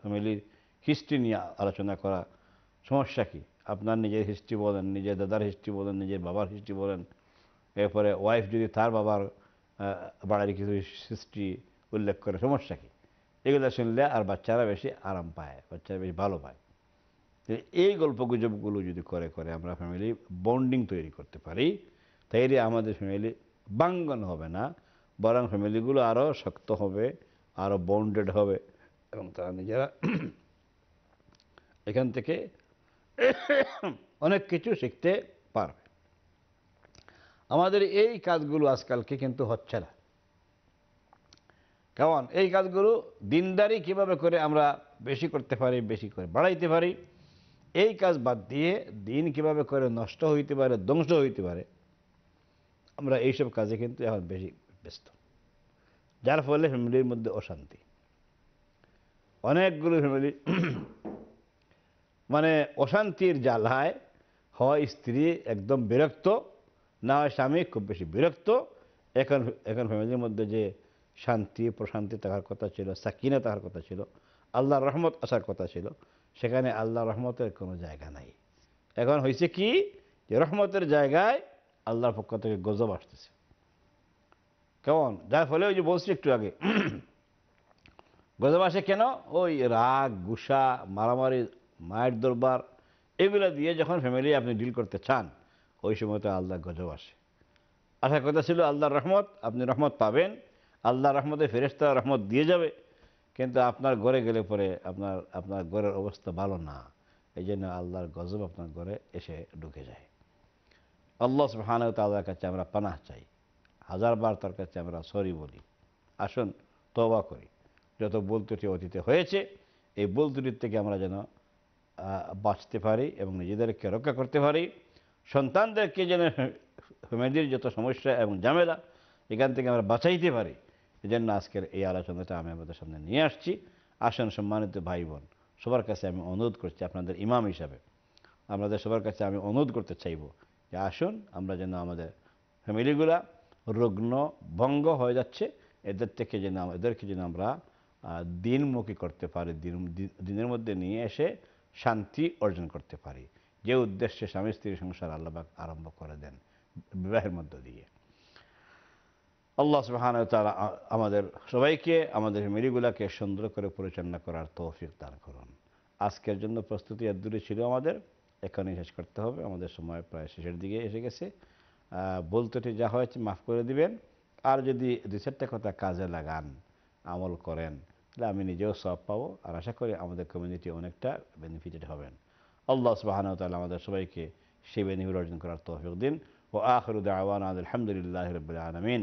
ফ্যামিলির হিস্ট্রি নিয়ে আলোচনা করা সমস্যা কী আপনার নিজের হিস্ট্রি বলেন নিজের দাদার হিস্ট্রি বলেন নিজের বাবার হিস্ট্রি বলেন এরপরে ওয়াইফ যদি তার বাবার বাড়ির কিছু হিস্ট্রি উল্লেখ করে সমস্যা কী এগুলো শুনলে আর বাচ্চারা বেশি আরাম পায় বাচ্চারা বেশি ভালো পায় এই গল্প গুজবগুলো যদি করে করে আমরা ফ্যামিলি বন্ডিং তৈরি করতে পারি তাইলে আমাদের ফ্যামিলি বাঙ্গন হবে না বরং ফ্যামিলিগুলো আরও শক্ত হবে আরও বন্ডেড হবে এবং তারা নিজেরা এখান থেকে অনেক কিছু শিখতে পারবে আমাদের এই কাজগুলো আজকালকে কিন্তু হচ্ছে না কেমন এই কাজগুলো দিনদারি কিভাবে করে আমরা বেশি করতে পারি বেশি করে বাড়াইতে পারি এই কাজ বাদ দিয়ে দিন কিভাবে করে নষ্ট হইতে পারে ধ্বংস হইতে পারে আমরা এইসব কাজে কিন্তু এখন বেশি ব্যস্ত যার ফলে ফ্যামিলির মধ্যে অশান্তি অনেকগুলো ফ্যামিলি মানে অশান্তির জ্বালায় হয় স্ত্রী একদম বিরক্ত না হয় স্বামী খুব বেশি বিরক্ত এখন এখন ফ্যামিলির মধ্যে যে শান্তি প্রশান্তি থাকার কথা ছিল সাকিনা থাকার কথা ছিল আল্লাহ রহমত আসার কথা ছিল সেখানে আল্লাহ রহমতের কোনো জায়গা নাই এখন হয়েছে কি যে রহমতের জায়গায় আল্লাহর পক্ষ থেকে গজব আসতেছে কেমন যার ফলে ওই যে বলছি একটু আগে (clears throat) গজব আসে কেন ওই রাগ গুসা মারামারি মায়ের দরবার এগুলো দিয়ে যখন ফ্যামিলি আপনি ডিল করতে চান ওই সময় তো আল্লাহ গজব আসে আশা কথা ছিল আল্লাহর রহমত আপনি রহমত পাবেন আল্লাহ রহমতে ফেরেস্তা রহমত দিয়ে যাবে কিন্তু আপনার ঘরে গেলে পরে আপনার আপনার ঘরের অবস্থা ভালো না এই জন্য আল্লাহর গজব আপনার ঘরে এসে ঢুকে যায় আল্লাহ সুহানাও তাল্লার কাছে আমরা পানাহ চাই হাজারবার তার কাছে আমরা সরি বলি আসুন তবা করি যত বল অতীতে হয়েছে এই বল ত্রুটির থেকে আমরা যেন বাঁচতে পারি এবং নিজেদেরকে রক্ষা করতে পারি সন্তানদেরকে যেন হুমেদির যত সমস্যা এবং জামেলা এখান থেকে আমরা বাঁচাইতে পারি এজন্য আজকের এই আলোচনাটা আমি আমাদের সামনে নিয়ে আসছি আসেন সম্মানিত ভাই বোন সবার কাছে আমি অনুরোধ করছি আপনাদের ইমাম হিসাবে আপনাদের সবার কাছে আমি অনুরোধ করতে চাইব যে আসুন আমরা যেন আমাদের ফ্যামিলিগুলা রুগ্ন ভঙ্গ হয়ে যাচ্ছে এদের থেকে যেন এদেরকে যেন আমরা দিনমুখী করতে পারি দিন দিনের মধ্যে নিয়ে এসে শান্তি অর্জন করতে পারি যে উদ্দেশ্যে স্বামী স্ত্রীর সংসার আল্লাহবাক আরম্ভ করে দেন বিবাহের মধ্য দিয়ে আল্লাহ সুহান তারা আমাদের সবাইকে আমাদের মিরিগুলাকে সুন্দর করে পরিচালনা করার তৌফিক দান করুন আজকের জন্য প্রস্তুতি এর দূরে ছিল আমাদের এখনই শেষ করতে হবে আমাদের সময় প্রায় শেষের দিকে এসে গেছে ভুল যা হয়েছে মাফ করে দিবেন আর যদি দুই চারটা কথা কাজে লাগান আমল করেন তাহলে আমি নিজেও সব পাবো আর আশা করি আমাদের কমিউনিটি অনেকটা বেনিফিটেড হবেন আল্লাহ সুবাহান তাহলে আমাদের সবাইকে সেই বেনিফিট অর্জন করার তৌফিক দিন ও আখরুদ আওয়ান আলহামদুলিল্লাহ রবিলামিন